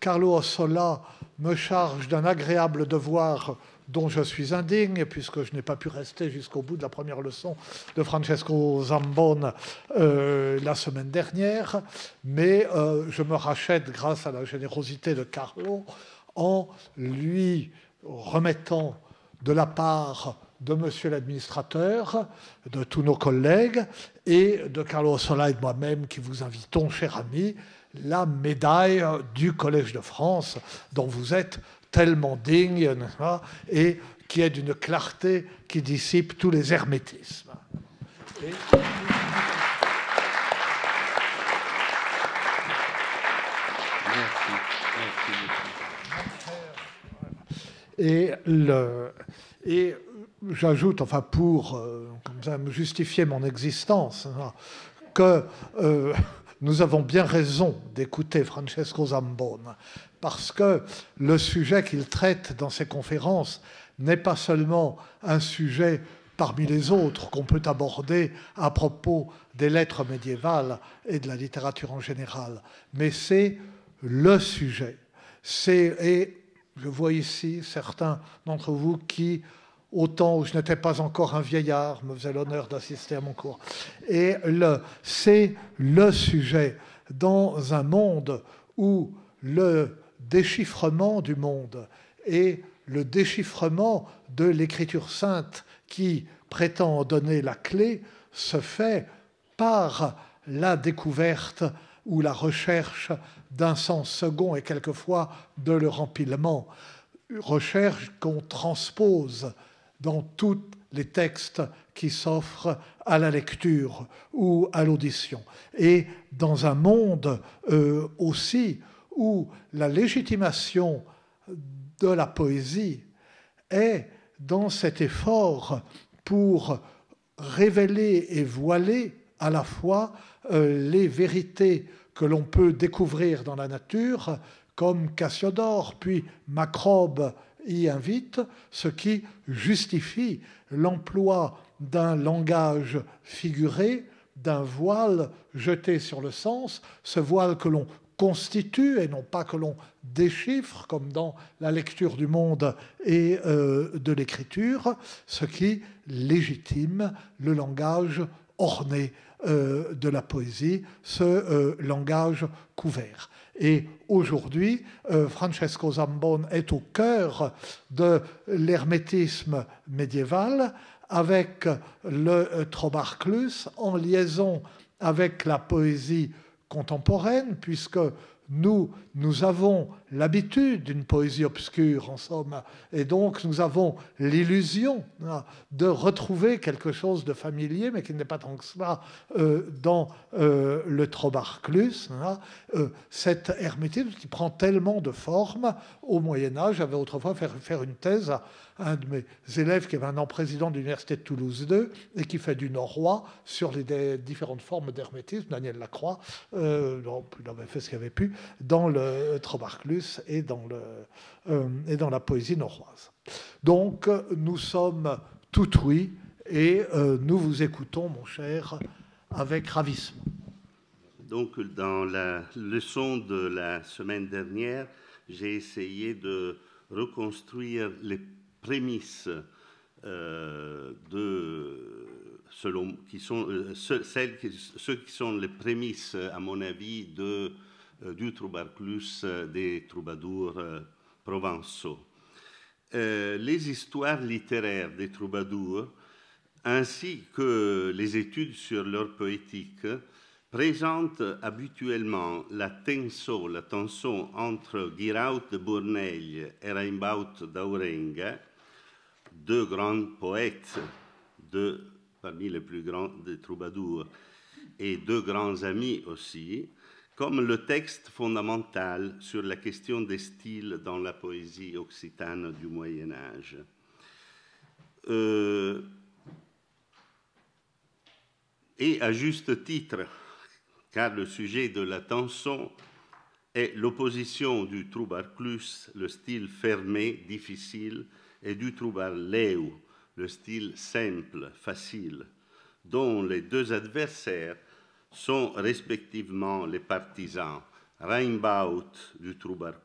Carlo Ossola me charge d'un agréable devoir dont je suis indigne, puisque je n'ai pas pu rester jusqu'au bout de la première leçon de Francesco Zambone euh, la semaine dernière, mais euh, je me rachète grâce à la générosité de Carlo en lui remettant de la part de monsieur l'administrateur, de tous nos collègues et de Carlo Ossola et de moi-même qui vous invitons, chers amis, la médaille du Collège de France, dont vous êtes tellement digne, et qui est d'une clarté qui dissipe tous les hermétismes. Et... Et, j'ajoute, enfin pour euh, me justifier mon existence, que euh, nous avons bien raison d'écouter Francesco Zambone, parce que le sujet qu'il traite dans ses conférences n'est pas seulement un sujet parmi les autres qu'on peut aborder à propos des lettres médiévales et de la littérature en général, mais c'est le sujet. C'est, et je vois ici certains d'entre vous qui au temps où je n'étais pas encore un vieillard, me faisait l'honneur d'assister à mon cours. Et c'est le sujet dans un monde où le déchiffrement du monde et le déchiffrement de l'écriture sainte qui prétend donner la clé se fait par la découverte ou la recherche d'un sens second et quelquefois de le empilement, recherche qu'on transpose dans tous les textes qui s'offrent à la lecture ou à l'audition. Et dans un monde euh, aussi où la légitimation de la poésie est dans cet effort pour révéler et voiler à la fois euh, les vérités que l'on peut découvrir dans la nature, comme Cassiodore, puis Macrobe y invite, ce qui justifie l'emploi d'un langage figuré, d'un voile jeté sur le sens, ce voile que l'on constitue et non pas que l'on déchiffre, comme dans la lecture du monde et euh, de l'écriture, ce qui légitime le langage orné euh, de la poésie, ce euh, langage couvert. Et aujourd'hui, euh, Francesco Zambon est au cœur de l'hermétisme médiéval avec le euh, Trobarclus en liaison avec la poésie contemporaine, puisque nous, nous avons l'habitude d'une poésie obscure, en somme, et donc nous avons l'illusion hein, de retrouver quelque chose de familier, mais qui n'est pas tant que cela euh, dans euh, le Trobarclus. Hein. Euh, cette hermétique hermétisme qui prend tellement de forme au Moyen Âge, j'avais autrefois fait faire une thèse un de mes élèves qui est maintenant président de l'Université de Toulouse 2 et qui fait du Norrois sur les différentes formes d'hermétisme, Daniel Lacroix, euh, il avait fait ce qu'il avait pu, dans le Trobarclus et dans, le, euh, et dans la poésie norroise. Donc nous sommes tout oui et euh, nous vous écoutons, mon cher, avec ravissement. Donc dans la leçon de la semaine dernière, j'ai essayé de reconstruire les prémices euh, de, qui sont, euh, celles ceux qui sont les prémices, à mon avis, de, euh, du euh, des troubadours provençaux. les histoires littéraires des troubadours, ainsi que les études sur leur poétique, présentent habituellement la tension, la tension entre Giraud de Bourneille et Rimbaud d'Aurenga, deux grands poètes, deux parmi les plus grands des troubadours, et deux grands amis aussi, comme le texte fondamental sur la question des styles dans la poésie occitane du Moyen Âge. Euh, et à juste titre, car le sujet de la tension est l'opposition du troubarclus, le style fermé, difficile, et du Léou, le style simple, facile, dont les deux adversaires sont respectivement les partisans Reinbaut du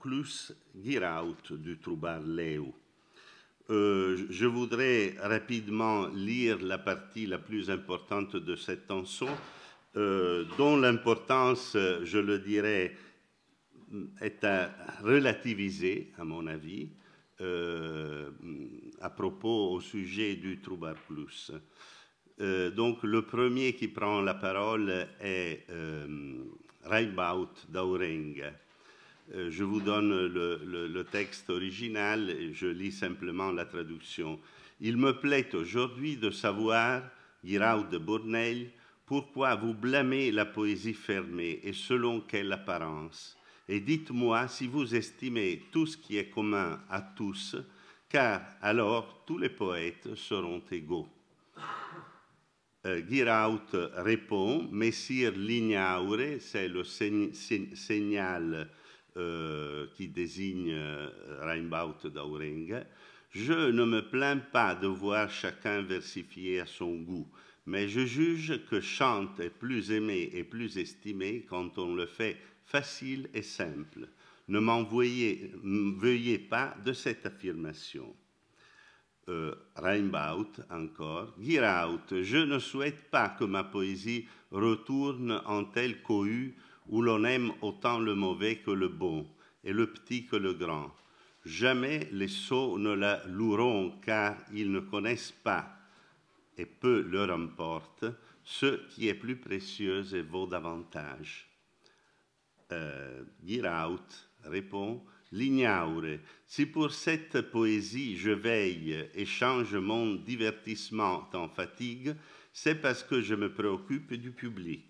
Clus, Giraut du troubard Euh, je voudrais rapidement lire la partie la plus importante de cette chanson, euh, dont l'importance, je le dirais, est à relativiser, à mon avis, euh, à propos au sujet du Troubadour Plus. Euh, donc le premier qui prend la parole est euh, d'Aurenga euh, je vous donne le, texte original et je lis simplement la traduction. Il me plaît aujourd'hui de savoir, Giraud de Bourneil, pourquoi vous blâmez la poésie fermée et selon quelle apparence et dites-moi si vous estimez tout ce qui est commun à tous, car alors tous les poètes seront égaux. Euh, Giraut répond Messire l'ignaure, c'est le signal euh, qui désigne euh, Reinbaut d'Aurenga. Je ne me plains pas de voir chacun versifier à son goût, mais je juge que chante est plus aimé et plus estimé quand on le fait facile et simple. Ne m'en veuillez pas de cette affirmation. Euh, encore. Giraut, je ne souhaite pas que ma poésie retourne en telle cohue où l'on aime autant le mauvais que le bon et le petit que le grand. Jamais les sots ne la loueront car ils ne connaissent pas et peu leur importe ce qui est plus précieux et vaut davantage. Euh, Giraut répond L'ignaure, si pour cette poésie je veille et change mon divertissement en fatigue, c'est parce que je me préoccupe du public.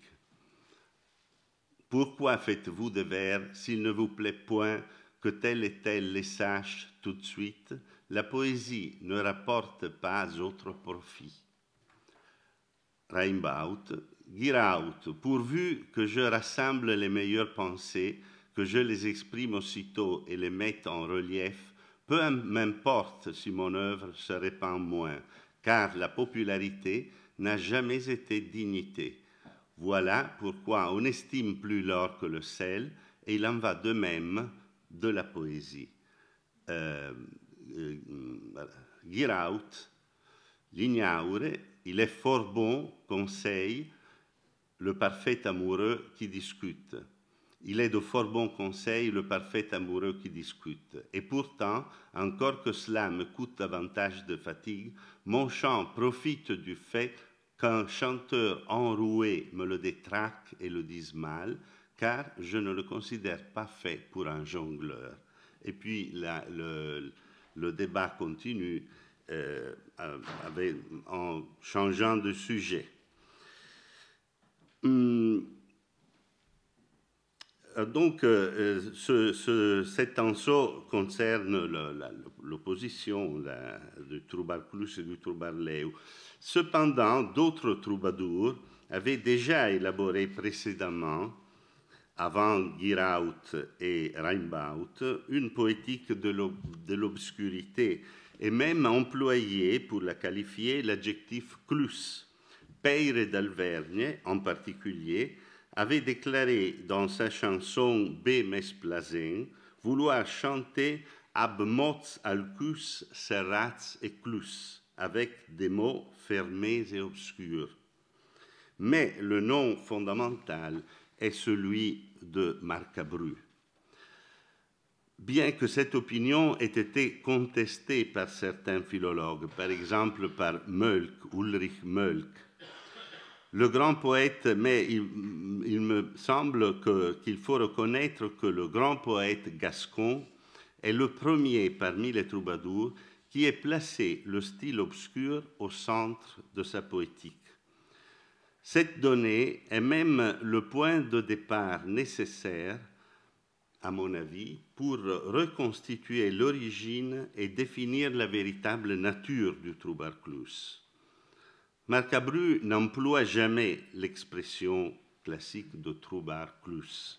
Pourquoi faites-vous de vers s'il ne vous plaît point que tel et tel les sache tout de suite La poésie ne rapporte pas autre profit. Giraud, pourvu que je rassemble les meilleures pensées, que je les exprime aussitôt et les mette en relief, peu m'importe si mon œuvre se répand moins, car la popularité n'a jamais été dignité. Voilà pourquoi on n'estime plus l'or que le sel, et il en va de même de la poésie. Euh, euh, il est fort bon conseil le parfait amoureux qui discute. Il est de fort bon conseil le parfait amoureux qui discute. Et pourtant, encore que cela me coûte davantage de fatigue, mon chant profite du fait qu'un chanteur enroué me le détraque et le dise mal, car je ne le considère pas fait pour un jongleur. Et puis le, débat continue euh, euh, en changeant de sujet. Hum, donc, euh, euh, cet enceau concerne l'opposition du troubarclus et du troubarléo. Cependant, d'autres troubadours avaient déjà élaboré précédemment, avant Giraut et Reinbaut, une poétique de l'obscurité et même employé pour la qualifier l'adjectif clus Peyre d'Alvergne en particulier, avait déclaré dans sa chanson B. Mesplazin vouloir chanter Ab mots alcus serrats eclus avec des mots fermés et obscurs. Mais le nom fondamental est celui de Marcabru. Bien que cette opinion ait été contestée par certains philologues, par exemple par Mölk, Ulrich Mölk, le grand poète, mais il, me semble qu'il faut reconnaître que le grand poète gascon est le premier parmi les troubadours qui ait placé le style obscur au centre de sa poétique. Cette donnée est même le point de départ nécessaire, à mon avis, pour reconstituer l'origine et définir la véritable nature du troubarclus. Marcabru n'emploie jamais l'expression classique de troubar clus,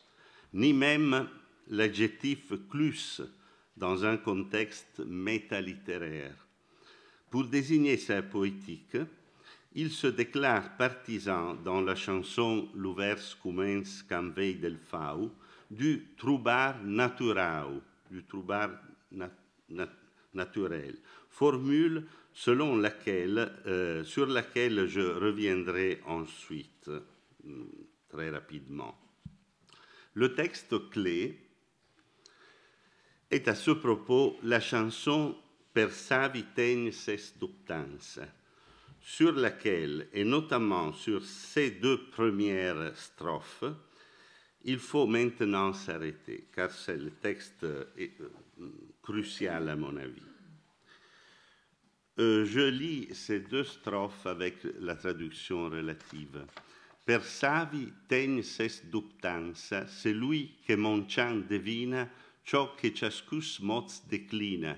ni même l'adjectif clus dans un contexte métalittéraire. Pour désigner sa poétique, il se déclare partisan dans la chanson L'ouvers cumens veille del fau du troubar naturau, du troubar naturel, formule selon laquelle, euh, sur laquelle je reviendrai ensuite mm, très rapidement. Le texte clé est à ce propos la chanson Per Savitenses Dubtans, sur laquelle, et notamment sur ces deux premières strophes, il faut maintenant s'arrêter, car c'est le texte euh, euh, crucial à mon avis. Euh, je lis ces deux strophes avec la traduction relative. Per savi tens est dubtanza, celui che devine, devina ciò che ciascus moz declina,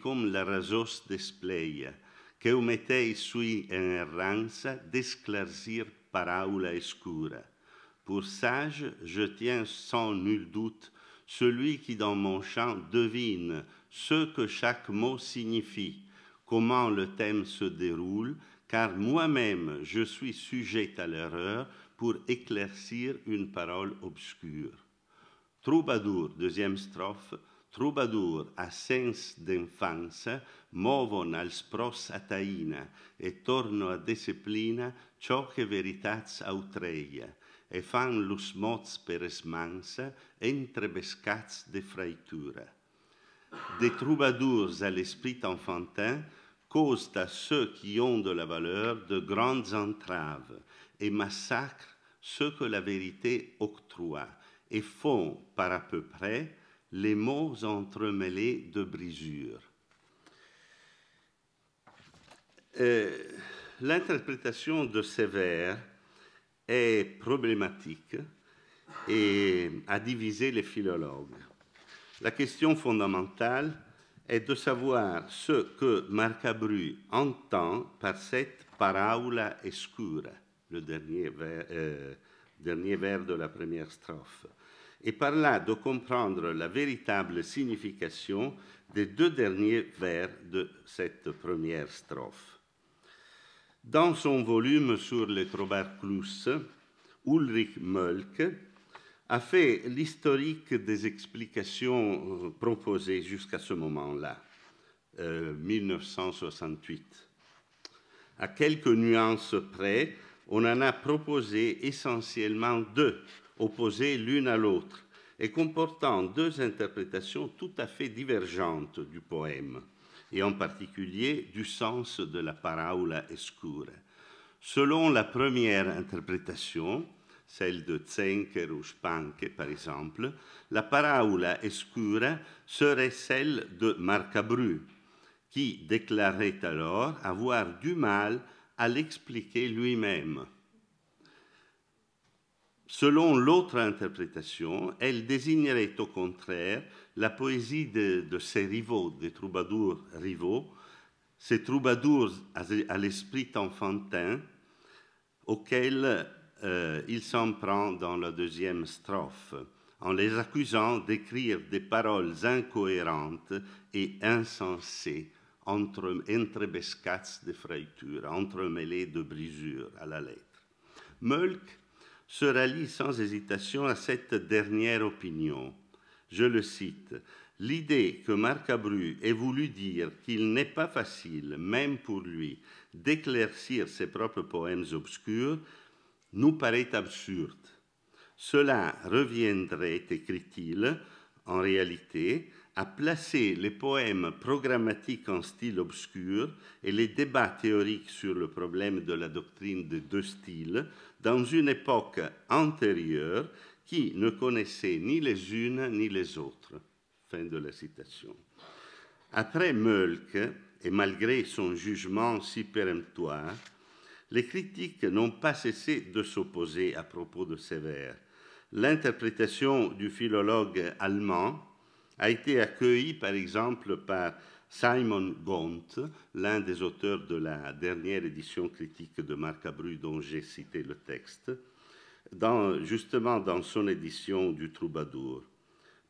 comme la rasos despleia, che mettei sui en erranza d'esclarsir paraula escura. Pour sage, je tiens sans nul doute celui qui dans mon chant devine ce que chaque mot signifie, comment le thème se déroule, car moi-même je suis sujet à l'erreur pour éclaircir une parole obscure. Troubadour, deuxième strophe, Troubadour à sens d'enfance, movon al spros a taïna e torno a disciplina ciò che veritats autreia, e fan lus mots per esmansa, entrebescats de fraitura. Des troubadours à l'esprit enfantin, causent à ceux qui ont de la valeur de grandes entraves et massacrent ceux que la vérité octroie et font par à peu près les mots entremêlés de brisures. Euh, l'interprétation de ces vers est problématique et a divisé les philologues. La question fondamentale est de savoir ce que Marcabru entend par cette paraula escura, le euh, dernier vers, de la première strophe, et par là de comprendre la véritable signification des deux derniers vers de cette première strophe. Dans son volume sur les Trobarclus, Ulrich Mölk, a fait l'historique des explications euh, proposées jusqu'à ce moment-là, 1968. Euh, à quelques nuances près, on en a proposé essentiellement deux, opposées l'une à l'autre, et comportant deux interprétations tout à fait divergentes du poème, et en particulier du sens de la paraula escure. Selon la première interprétation, celle de Zenker ou Spanke par exemple, la parola escura serait celle de Marcabru, qui déclarait alors avoir du mal à l'expliquer lui-même. Selon l'autre interprétation, elle désignerait au contraire la poésie de, de ses rivaux, des troubadours rivaux, ces troubadours à l'esprit enfantin auxquels euh, il s'en prend dans la deuxième strophe, en les accusant d'écrire des paroles incohérentes et insensées, entre, entrebescats de fractures, entremêlées de brisures à la lettre. Mölk se rallie sans hésitation à cette dernière opinion. Je le cite. L'idée que Marc Abru ait voulu dire qu'il n'est pas facile, même pour lui, d'éclaircir ses propres poèmes obscurs nous paraît absurde. Cela reviendrait, écrit-il, en réalité, à placer les poèmes programmatiques en style obscur et les débats théoriques sur le problème de la doctrine des deux styles dans une époque antérieure qui ne connaissait ni les unes ni les autres. Fin de la citation. Après Mölk, et malgré son jugement si péremptoire, les critiques n'ont pas cessé de s'opposer à propos de Sévère. L'interprétation du philologue allemand a été accueillie par exemple par Simon Gont, l'un des auteurs de la dernière édition critique de Marc dont j'ai cité le texte, justement dans son édition du Troubadour.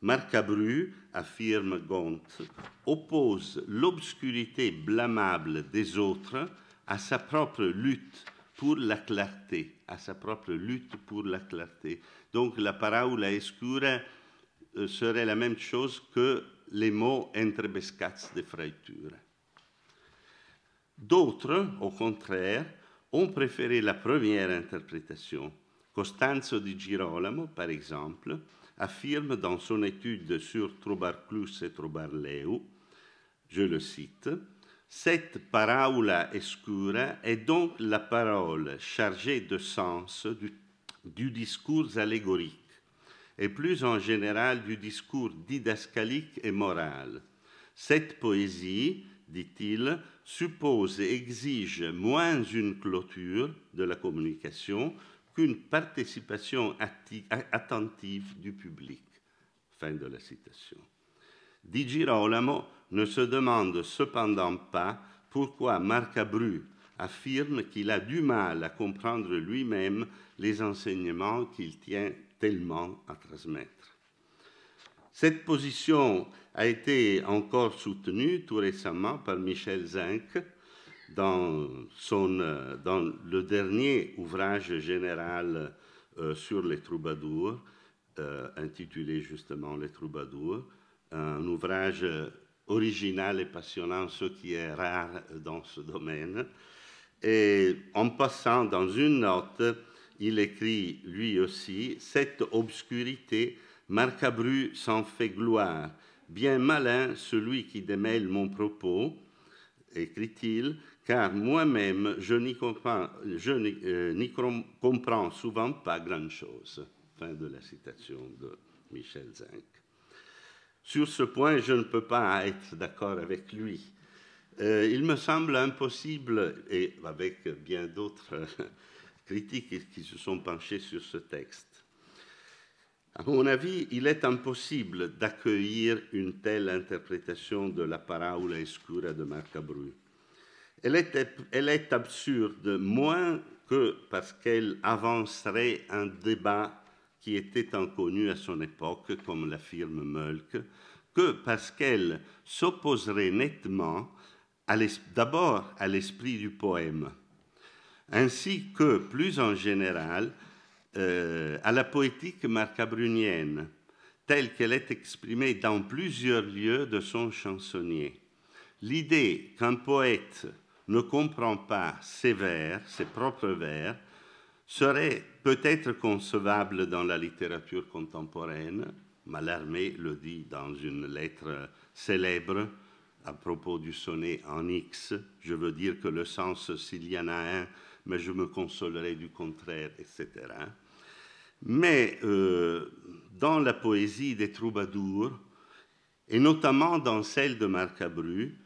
Marcabru, affirme Gont, oppose l'obscurité blâmable des autres à sa propre lutte pour la clarté, à sa propre lutte pour la clarté. Donc la paraula escura euh, serait la même chose que les mots entrebescats de fraiture ». D'autres, au contraire, ont préféré la première interprétation. Costanzo di Girolamo, par exemple, affirme dans son étude sur Trobarclus et Trobarleu, je le cite, cette paraula escura est donc la parole chargée de sens du, discours allégorique et plus en général du discours didascalique et moral. Cette poésie, dit-il, suppose et exige moins une clôture de la communication qu'une participation attentive du public. Fin de la citation. Di Girolamo ne se demande cependant pas pourquoi Marc Marcabru affirme qu'il a du mal à comprendre lui-même les enseignements qu'il tient tellement à transmettre. Cette position a été encore soutenue tout récemment par Michel Zinck dans, son, dans le dernier ouvrage général euh, sur les troubadours, euh, intitulé justement Les troubadours, un ouvrage original et passionnant, ce qui est rare dans ce domaine. Et en passant dans une note, il écrit lui aussi Cette obscurité, Marcabru s'en fait gloire. Bien malin celui qui démêle mon propos, écrit-il, car moi-même je n'y comprends, euh, souvent pas grand-chose. Fin de la citation de Michel Zinc. Sur ce point, je ne peux pas être d'accord avec lui. Euh, il me semble impossible, et avec bien d'autres euh, critiques qui se sont penchés sur ce texte, à mon avis, il est impossible d'accueillir une telle interprétation de la paraula escura de Marc Elle elle est absurde, moins que parce qu'elle avancerait un débat qui était inconnue à son époque, comme l'affirme Mölk, que parce qu'elle s'opposerait nettement d'abord à l'esprit du poème, ainsi que, plus en général, euh, à la poétique marcabrunienne, telle qu'elle est exprimée dans plusieurs lieux de son chansonnier. L'idée qu'un poète ne comprend pas ses vers, ses propres vers, serait peut-être concevable dans la littérature contemporaine, Mallarmé le dit dans une lettre célèbre à propos du sonnet en X, je veux dire que le sens s'il y en a un, mais je me consolerai du contraire, etc. Mais euh, dans la poésie des troubadours, et notamment dans celle de Marcabru,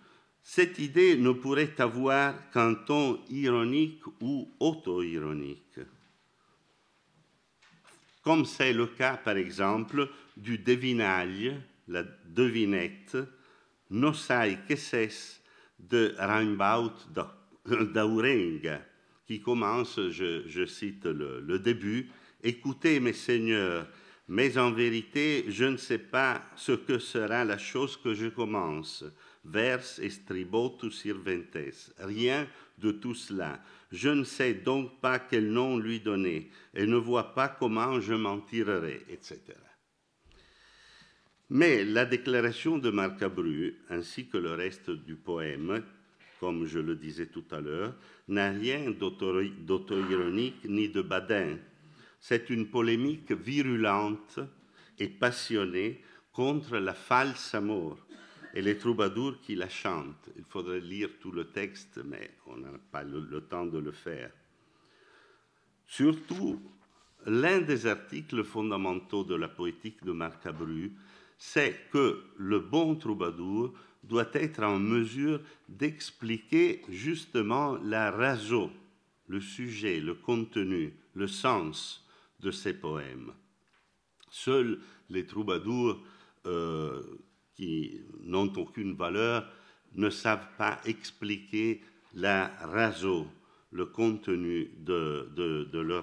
cette idée ne pourrait avoir qu'un ton ironique ou auto-ironique, comme c'est le cas par exemple du devinage, la devinette, No sai que de Rimbaud d'Aurenga, qui commence, je, cite le, le début, Écoutez, mes seigneurs, mais en vérité, je ne sais pas ce que sera la chose que je commence vers estribotus sirventes. Rien de tout cela. Je ne sais donc pas quel nom lui donner et ne vois pas comment je m'en tirerai, etc. Mais la déclaration de Marcabru, ainsi que le reste du poème, comme je le disais tout à l'heure, n'a rien d'auto-ironique ni de badin. C'est une polémique virulente et passionnée contre la false amour, et les troubadours qui la chantent. Il faudrait lire tout le texte, mais on n'a pas le, temps de le faire. Surtout, l'un des articles fondamentaux de la poétique de Marc c'est que le bon troubadour doit être en mesure d'expliquer justement la raison, le sujet, le contenu, le sens de ses poèmes. Seuls les troubadours euh, qui n'ont aucune valeur, ne savent pas expliquer la raison, le contenu de, de, de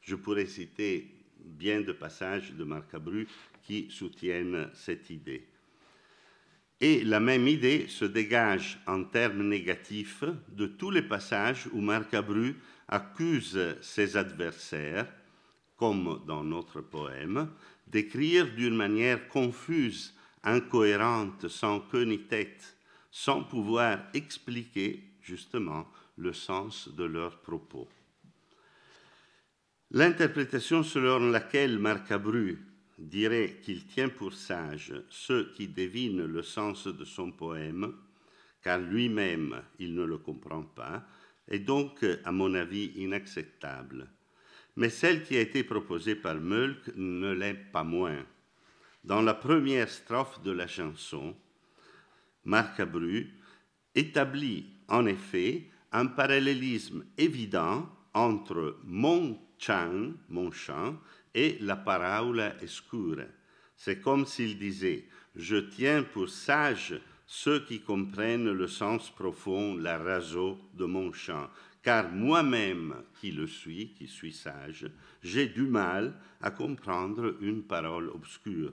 Je pourrais citer bien de passages de Marcabru qui soutiennent cette idée. Et la même idée se dégage en termes négatifs de tous les passages où Marcabru accuse ses adversaires, comme dans notre poème, d'écrire d'une manière confuse incohérente, sans queue ni tête, sans pouvoir expliquer justement le sens de leurs propos. L'interprétation selon laquelle Marcabru dirait qu'il tient pour sage ceux qui devinent le sens de son poème, car lui-même il ne le comprend pas, est donc, à mon avis, inacceptable. Mais celle qui a été proposée par Meulk ne l'est pas moins dans la première strophe de la chanson, Marc Abru établit en effet un parallélisme évident entre mon chant, mon chant et la parole escure. C'est comme s'il disait Je tiens pour sage ceux qui comprennent le sens profond, la raison de mon chant, car moi-même qui le suis, qui suis sage, j'ai du mal à comprendre une parole obscure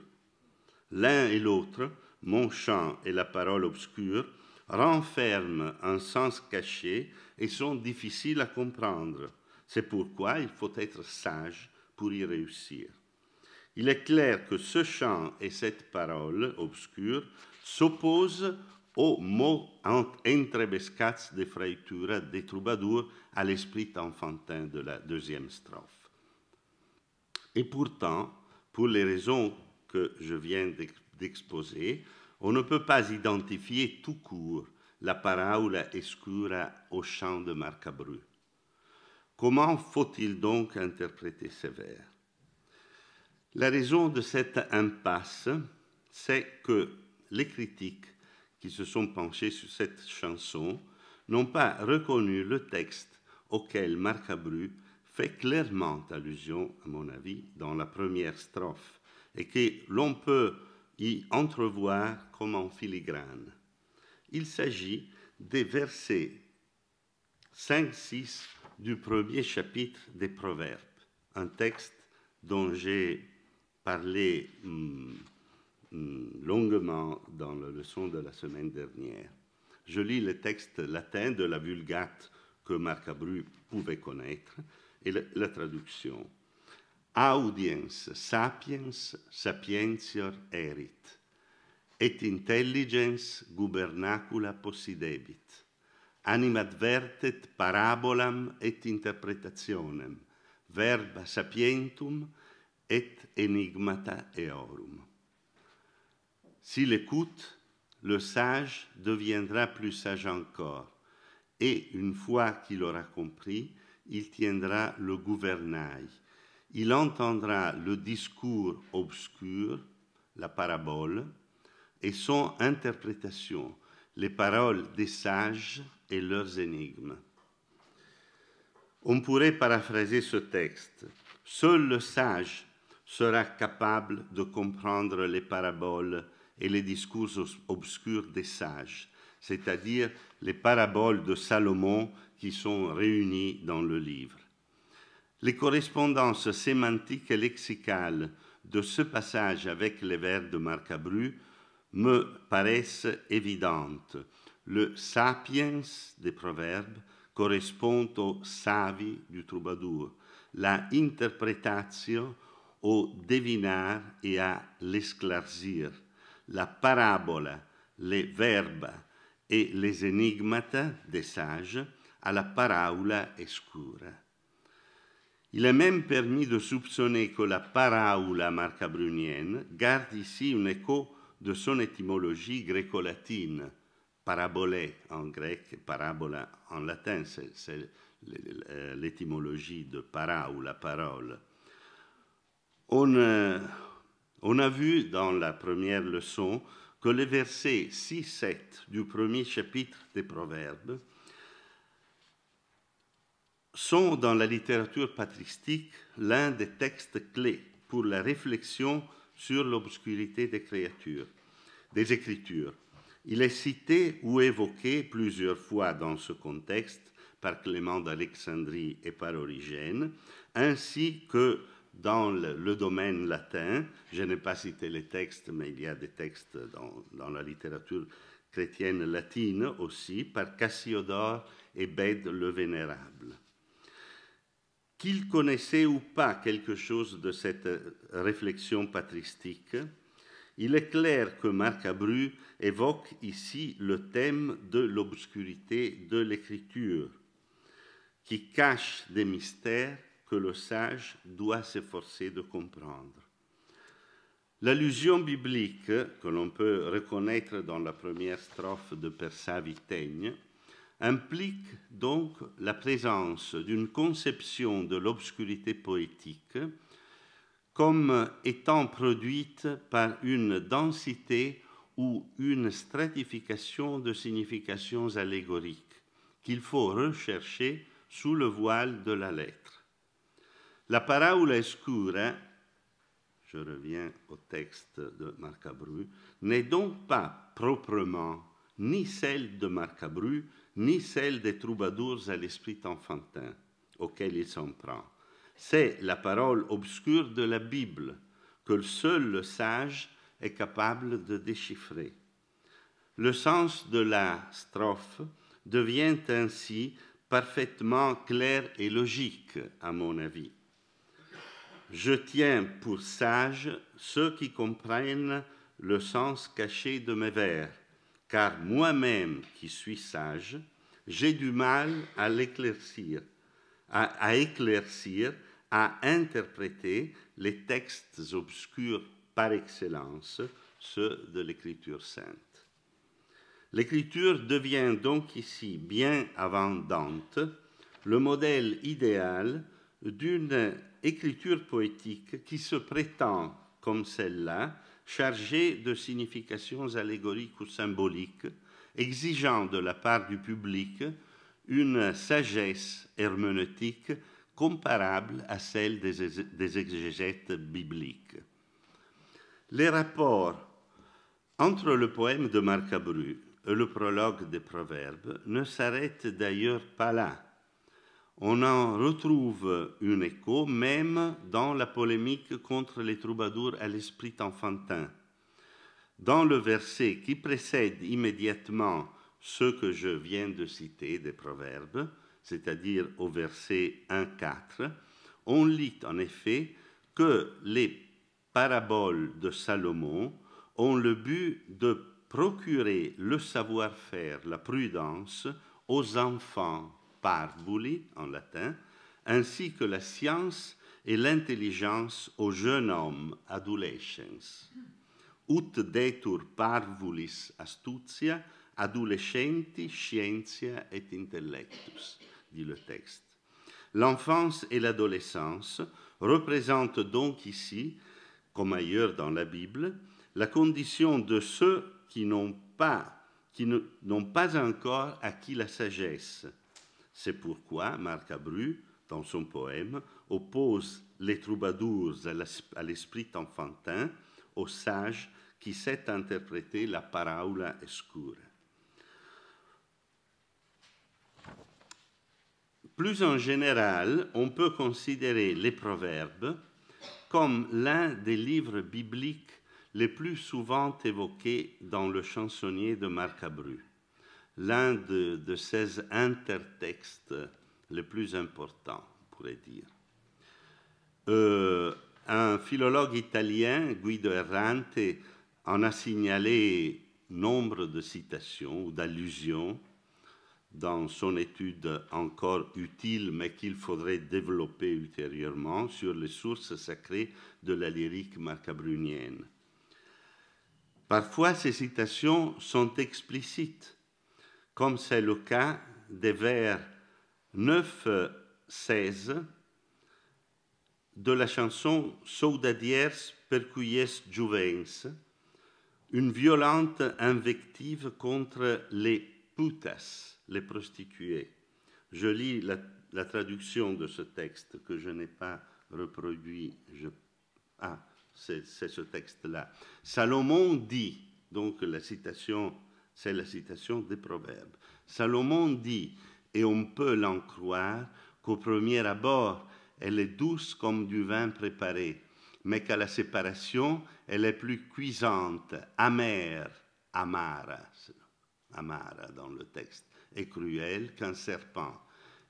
l'un et l'autre, mon chant et la parole obscure, renferment un sens caché et sont difficiles à comprendre. C'est pourquoi il faut être sage pour y réussir. Il est clair que ce chant et cette parole obscure s'opposent aux mots entrebescats de Freitura des troubadours à l'esprit enfantin de la deuxième strophe. Et pourtant, pour les raisons que je viens d'exposer, on ne peut pas identifier tout court la paraula escura au chant de Marcabru. Comment faut-il donc interpréter ces vers La raison de cette impasse, c'est que les critiques qui se sont penchés sur cette chanson n'ont pas reconnu le texte auquel Marcabru fait clairement allusion, à mon avis, dans la première strophe et que l'on peut y entrevoir comme en filigrane. Il s'agit des versets 5-6 du premier chapitre des Proverbes, un texte dont j'ai parlé hmm, hmm, longuement dans la leçon de la semaine dernière. Je lis le texte latin de la Vulgate que Marc Abru pouvait connaître et la traduction. Audiens sapiens sapientior erit, et intelligence gubernacula possidebit. animadvertet parabolam et interpretationem, verba sapientum et enigmata eorum. S'il écoute, le sage deviendra plus sage encore, et une fois qu'il aura compris, il tiendra le gouvernail, il entendra le discours obscur, la parabole, et son interprétation, les paroles des sages et leurs énigmes. On pourrait paraphraser ce texte. Seul le sage sera capable de comprendre les paraboles et les discours obscurs des sages, c'est-à-dire les paraboles de Salomon qui sont réunies dans le livre. Les correspondances sémantiques et lexicales de ce passage avec les vers de Marcabru me paraissent évidentes. Le sapiens des proverbes correspond au savi du troubadour, la interpretatio » au devinar et à l'esclarzir. la parabola, les verbes et les enigmata des sages à la paraula escura. Il est même permis de soupçonner que la paraula brunienne garde ici un écho de son étymologie gréco-latine, parabolé en grec, parabola en latin, c'est euh, l'étymologie de para ou la parole. On, euh, on, a vu dans la première leçon que les versets 6-7 du premier chapitre des Proverbes sont dans la littérature patristique l'un des textes clés pour la réflexion sur l'obscurité des créatures, des Écritures. Il est cité ou évoqué plusieurs fois dans ce contexte par Clément d'Alexandrie et par Origène, ainsi que dans le, domaine latin. Je n'ai pas cité les textes, mais il y a des textes dans, dans la littérature chrétienne latine aussi, par Cassiodore et Bède le Vénérable qu'il connaissait ou pas quelque chose de cette euh, réflexion patristique, il est clair que Marc Abru évoque ici le thème de l'obscurité de l'écriture, qui cache des mystères que le sage doit s'efforcer de comprendre. L'allusion biblique que l'on peut reconnaître dans la première strophe de Persa Vitaigne implique donc la présence d'une conception de l'obscurité poétique comme étant produite par une densité ou une stratification de significations allégoriques qu'il faut rechercher sous le voile de la lettre. La paraula escura, je reviens au texte de Marcabru, n'est donc pas proprement ni celle de Marcabru, ni celle des troubadours à l'esprit enfantin auquel il s'en prend. C'est la parole obscure de la Bible que seul le sage est capable de déchiffrer. Le sens de la strophe devient ainsi parfaitement clair et logique, à mon avis. Je tiens pour sages ceux qui comprennent le sens caché de mes vers, car moi-même qui suis sage, j'ai du mal à l'éclaircir, à, éclaircir, à interpréter les textes obscurs par excellence, ceux de l'Écriture sainte. L'Écriture devient donc ici, bien avant Dante, le modèle idéal d'une écriture poétique qui se prétend, comme celle-là, chargé de significations allégoriques ou symboliques, exigeant de la part du public une sagesse herméneutique comparable à celle des, exégètes bibliques. Les rapports entre le poème de Marcabru et le prologue des Proverbes ne s'arrêtent d'ailleurs pas là on en retrouve une écho même dans la polémique contre les troubadours à l'esprit enfantin. Dans le verset qui précède immédiatement ce que je viens de citer des proverbes, c'est-à-dire au verset 1.4, on lit en effet que les paraboles de Salomon ont le but de procurer le savoir-faire, la prudence aux enfants parvuli en latin, ainsi que la science et l'intelligence au jeune homme, adolescens. Ut detur parvulis astutia, adolescenti scientia et intellectus, dit le texte. L'enfance et l'adolescence représentent donc ici, comme ailleurs dans la Bible, la condition de ceux qui n'ont pas, qui n'ont pas encore acquis la sagesse, c'est pourquoi Marc Abru, dans son poème, oppose les troubadours à l'esprit enfantin au sage qui sait interpréter la paraula escure. Plus en général, on peut considérer les proverbes comme l'un des livres bibliques les plus souvent évoqués dans le chansonnier de Marc Abru l'un de, ces intertextes les plus importants, on pourrait dire. Euh, un philologue italien, Guido Errante, en a signalé nombre de citations ou d'allusions dans son étude encore utile, mais qu'il faudrait développer ultérieurement, sur les sources sacrées de la lyrique marcabrunienne. Parfois, ces citations sont explicites, comme c'est le cas des vers 9-16 de la chanson Saudadiers percuies juvens, une violente invective contre les putas, les prostituées. Je lis la, traduction de ce texte que je n'ai pas reproduit. Je... Ah, c'est ce texte-là. Salomon dit, donc la citation c'est la citation des Proverbes. Salomon dit, et on peut l'en croire, qu'au premier abord, elle est douce comme du vin préparé, mais qu'à la séparation, elle est plus cuisante, amère, amara, amara dans le texte, et cruelle qu'un serpent.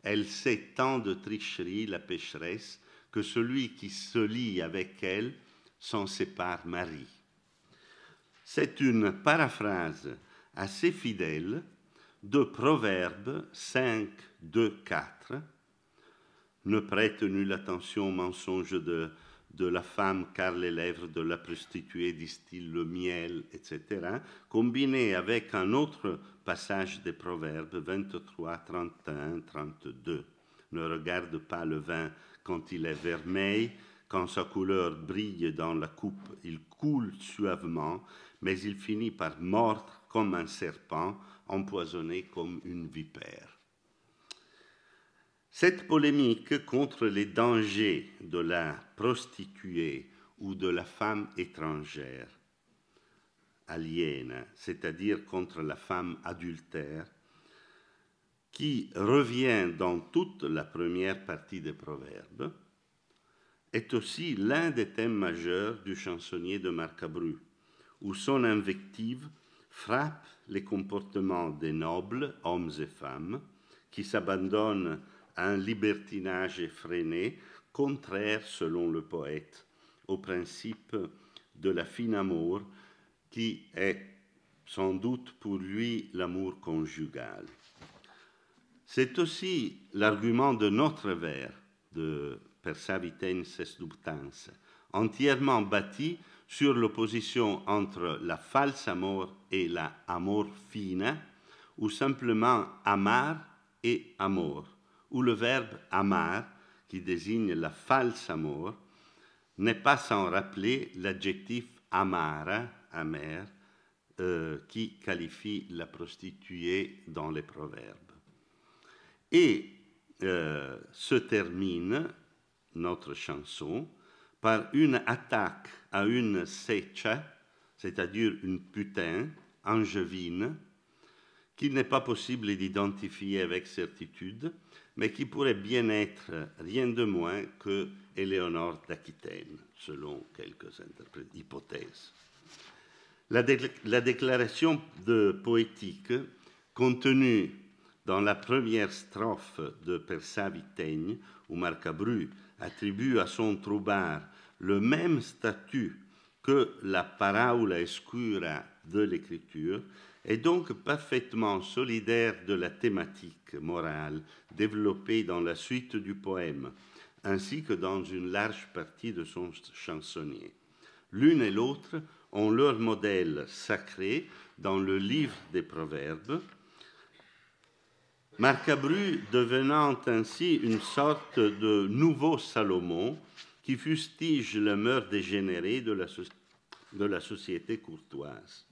Elle sait tant de tricheries, la pécheresse, que celui qui se lie avec elle s'en sépare, Marie. C'est une paraphrase assez fidèle de Proverbes 5, 2, 4. Ne prête nulle attention au mensonge de, de la femme car les lèvres de la prostituée distillent le miel, etc., combiné avec un autre passage des Proverbes 23, 31, 32. Ne regarde pas le vin quand il est vermeil, quand sa couleur brille dans la coupe, il coule suavement, mais il finit par mordre comme un serpent, empoisonné comme une vipère. Cette polémique contre les dangers de la prostituée ou de la femme étrangère, aliène, c'est-à-dire contre la femme adultère, qui revient dans toute la première partie des Proverbes, est aussi l'un des thèmes majeurs du chansonnier de Marcabru, où son invective frappe les comportements des nobles, hommes et femmes, qui s'abandonnent à un libertinage effréné, contraire, selon le poète, au principe de la fine amour, qui est sans doute pour lui l'amour conjugal. C'est aussi l'argument de notre vers, de est dubtans, entièrement bâti sur l'opposition entre la false amour et la amour fine, ou simplement amar et amour, où le verbe amar, qui désigne la false amour, n'est pas sans rappeler l'adjectif amara, amer, euh, qui qualifie la prostituée dans les proverbes. Et euh, se termine notre chanson par une attaque à une secha, c'est-à-dire une putain, angevine, qu'il n'est pas possible d'identifier avec certitude, mais qui pourrait bien être rien de moins que Éléonore d'Aquitaine, selon quelques hypothèses. La, déclaration de poétique contenue dans la première strophe de Vitaigne ou Marcabru attribue à son troubar le même statut que la parola escura de l'Écriture est donc parfaitement solidaire de la thématique morale développée dans la suite du poème, ainsi que dans une large partie de son chansonnier. L'une et l'autre ont leur modèle sacré dans le livre des Proverbes, Marcabru devenant ainsi une sorte de nouveau Salomon qui fustige la mœurs dégénérée de la, société courtoise.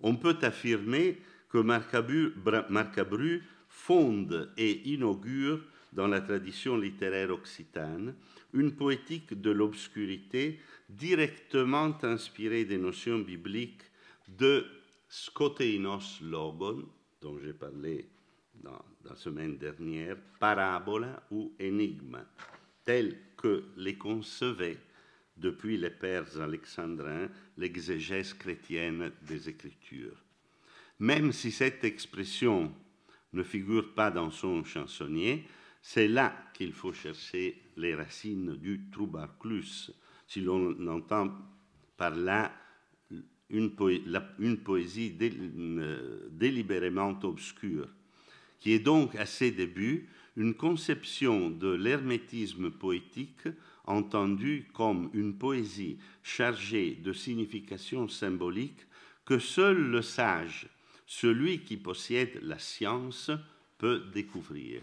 On peut affirmer que Marcabru, fonde et inaugure dans la tradition littéraire occitane une poétique de l'obscurité directement inspirée des notions bibliques de scoteinos logon, dont j'ai parlé dans la semaine dernière, parabola » ou énigme », telle que les concevait, depuis les pères alexandrins l'exégèse chrétienne des Écritures. Même si cette expression ne figure pas dans son chansonnier, c'est là qu'il faut chercher les racines du troubarclus, si l'on entend par là une, poésie, euh, délibérément obscure qui est donc à ses débuts une conception de l'hermétisme poétique entendue comme une poésie chargée de significations symboliques que seul le sage, celui qui possède la science, peut découvrir.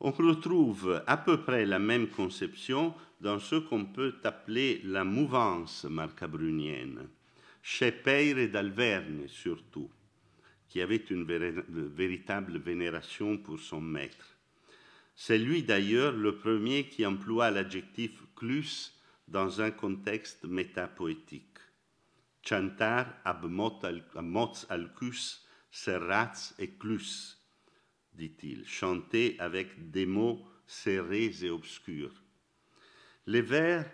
On retrouve à peu près la même conception dans ce qu'on peut appeler la mouvance marcabrunienne, chez Peyre et d'Alverne surtout qui avait une véritable vénération pour son maître. C'est lui d'ailleurs le premier qui emploie l'adjectif clus dans un contexte métapoétique. Chantar ab motz alcus serrats et clus, dit-il, chanter avec des mots serrés et obscurs. Les vers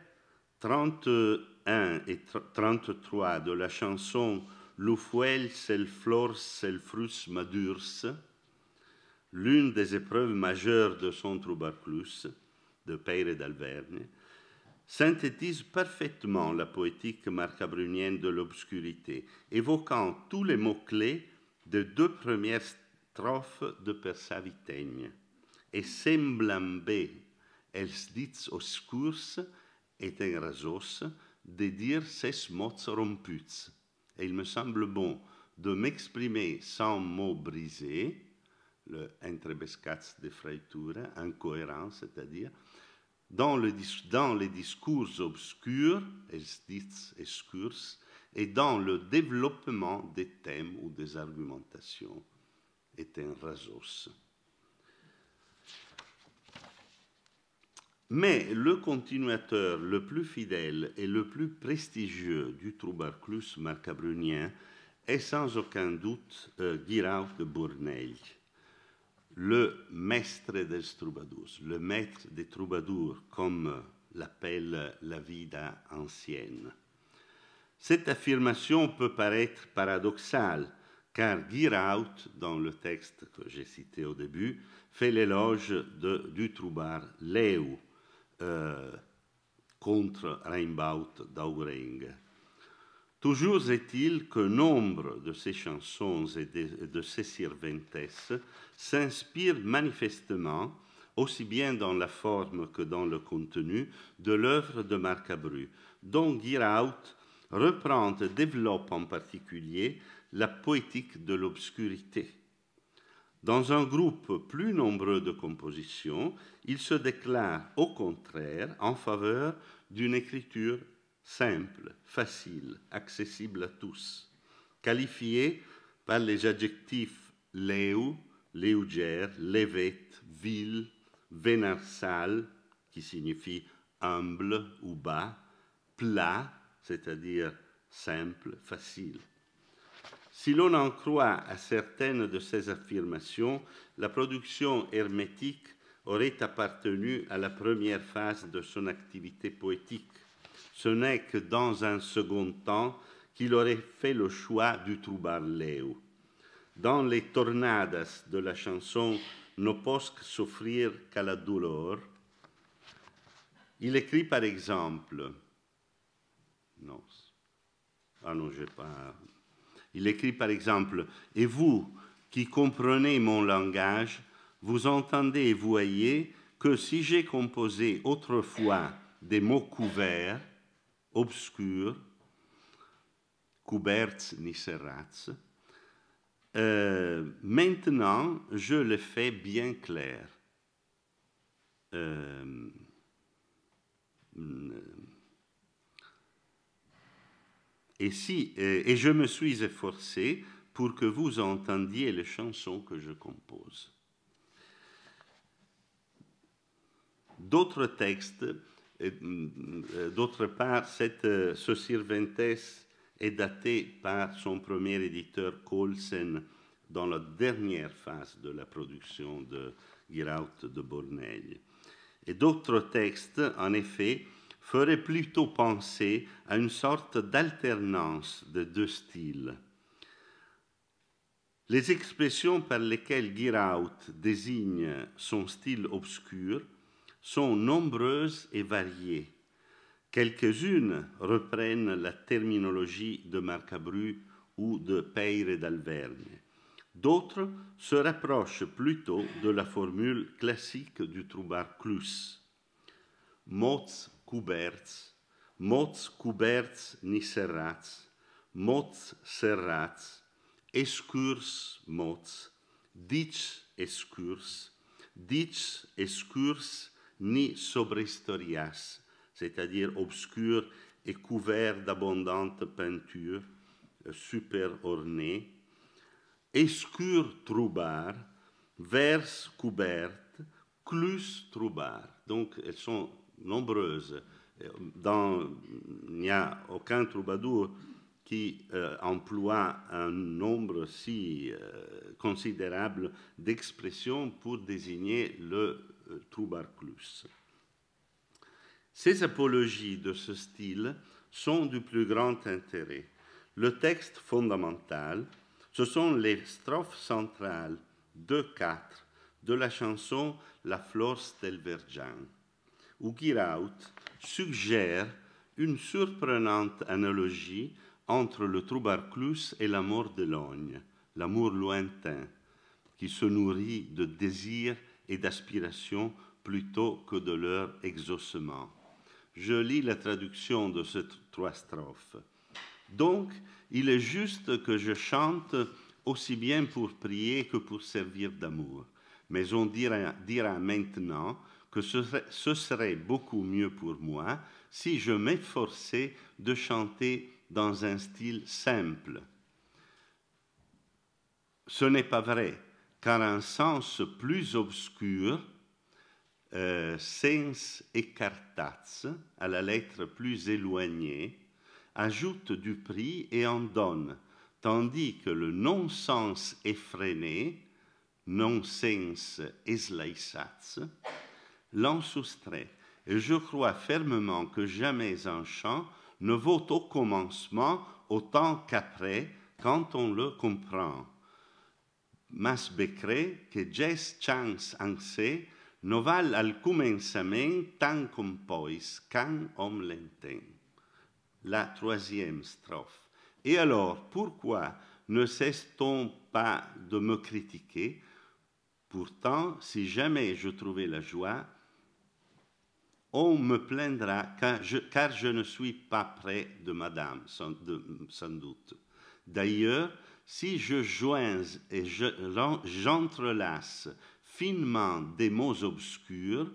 31 et 33 de la chanson le fuel, celle flor, frus madurs, l'une des épreuves majeures de son troubarclus, de Peyre d'Alvergne, synthétise parfaitement la poétique marcabrunienne de l'obscurité, évoquant tous les mots-clés des deux premières strophes de persavitaigne Et semblambe els dits oscurs et rasos de dire ses mots rompuz et il me semble bon de m'exprimer sans mots brisés, le entrebescats de Freiture, incohérent, c'est-à-dire, dans, les discours obscurs, et dans le développement des thèmes ou des argumentations, est un rasos ». Mais le continuateur le plus fidèle et le plus prestigieux du troubarclus marcabrunien est sans aucun doute euh, Giraud de Bourneil, le maître des troubadours, le maître des troubadours, comme l'appelle la vida ancienne. Cette affirmation peut paraître paradoxale, car Giraud, dans le texte que j'ai cité au début, fait l'éloge du troubar Léo. Euh, contre Reimbaut d'Augreng. Toujours est-il que nombre de ses chansons et de, ses ces s'inspirent manifestement, aussi bien dans la forme que dans le contenu, de l'œuvre de Marc Abru, dont Giraud reprend et développe en particulier la poétique de l'obscurité dans un groupe plus nombreux de compositions, il se déclare au contraire en faveur d'une écriture simple, facile, accessible à tous, qualifiée par les adjectifs léu »,« léugère, lévète, ville, vénarsal, qui signifie humble ou bas, plat, c'est-à-dire simple, facile. Si l'on en croit à certaines de ses affirmations, la production hermétique aurait appartenu à la première phase de son activité poétique. Ce n'est que dans un second temps qu'il aurait fait le choix du troubarléo. Dans les tornadas de la chanson No posque souffrir qu'à la douleur, il écrit par exemple. Non. Ah non, pas. Il écrit par exemple Et vous qui comprenez mon langage, vous entendez et voyez que si j'ai composé autrefois des mots couverts, obscurs, couverts ni serrats, euh, maintenant je le fais bien clair. Euh, et, si, euh, et je me suis efforcé pour que vous entendiez les chansons que je compose. D'autres textes, euh, euh, d'autre part, cette, ce Cervantes est daté par son premier éditeur Colsen dans la dernière phase de la production de Giraud de Borneille. Et d'autres textes, en effet, ferait plutôt penser à une sorte d'alternance de deux styles. Les expressions par lesquelles Giraud désigne son style obscur sont nombreuses et variées. Quelques-unes reprennent la terminologie de Marcabru ou de Peyre d'Alvergne. D'autres se rapprochent plutôt de la formule classique du troubard Clus. Mots couberts, mots couberts ni serrats, mots serrats, escurs mots, dits escurs, dits escurs ni sobrehistorias, c'est-à-dire obscur et couvert d'abondantes peintures, euh, super ornées, escurs troubar, vers couberte, plus troubar. Donc elles sont nombreuses. Euh, il n'y a aucun troubadour qui euh, emploie un nombre si euh, considérable d'expressions pour désigner le troubarclus. Ces apologies de ce style sont du plus grand intérêt. Le texte fondamental, ce sont les strophes centrales 2-4 de la chanson La Flore stelvergiane ou Giraud suggère une surprenante analogie entre le troubarclus et l'amour de l'ogne, l'amour lointain, qui se nourrit de désirs et d'aspirations plutôt que de leur exaucement. Je lis la traduction de ces trois strophes. Donc, il est juste que je chante aussi bien pour prier que pour servir d'amour. Mais on dira maintenant ce serait, beaucoup mieux pour moi si je m'efforçais de chanter dans un style simple. Ce n'est pas vrai, car un sens plus obscur, euh, sens écartats, à la lettre plus éloignée, ajoute du prix et en donne, tandis que le non-sens effréné, non-sens esleissats, » l'en soustrait. Et je crois fermement que jamais un chant ne vaut au commencement autant qu'après, quand on le comprend. Mas becré que jest chans en no val al commencement tant pois, quand l'entend. La troisième strophe. Et alors, pourquoi ne cesse-t-on pas de me critiquer Pourtant, si jamais je trouvais la joie, on me plaindra car je, ne suis pas près de madame, sans, doute. D'ailleurs, si je joins et j'entrelace finement des mots obscurs,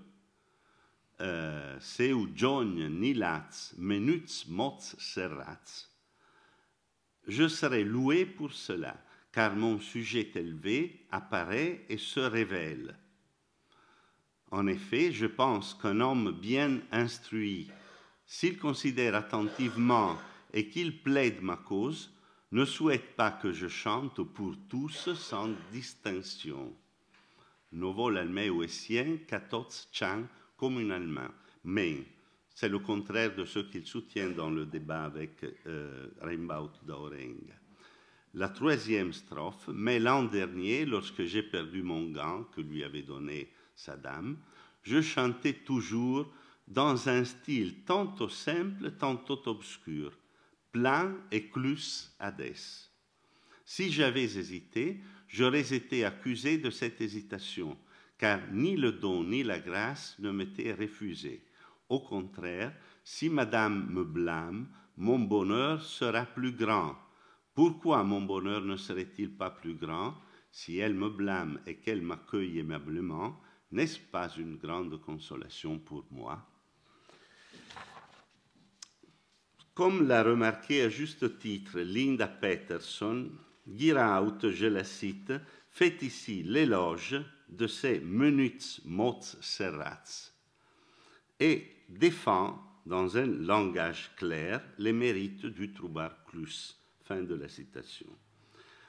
c'est euh, où John nilats, menuts, mots, serrats, je serai loué pour cela, car mon sujet élevé apparaît et se révèle. En effet, je pense qu'un homme bien instruit, s'il considère attentivement et qu'il plaide ma cause, ne souhaite pas que je chante pour tous sans distinction. Novo l'almeo est chan comme un allemand, Mais c'est le contraire de ce qu'il soutient dans le débat avec euh, Rimbaud La troisième strophe, mais l'an dernier, lorsque j'ai perdu mon gant que lui avait donné Saddam, je chantais toujours dans un style tantôt simple, tantôt obscur, plein et clus Hadès. Si j'avais hésité, j'aurais été accusé de cette hésitation, car ni le don ni la grâce ne m'étaient refusés. Au contraire, si Madame me blâme, mon bonheur sera plus grand. Pourquoi mon bonheur ne serait-il pas plus grand si elle me blâme et qu'elle m'accueille aimablement n'est-ce pas une grande consolation pour moi Comme l'a remarqué à juste titre Linda Peterson, Giraut, je la cite, fait ici l'éloge de ses minutes mots serrats et défend dans un langage clair les mérites du troubar Fin de la citation.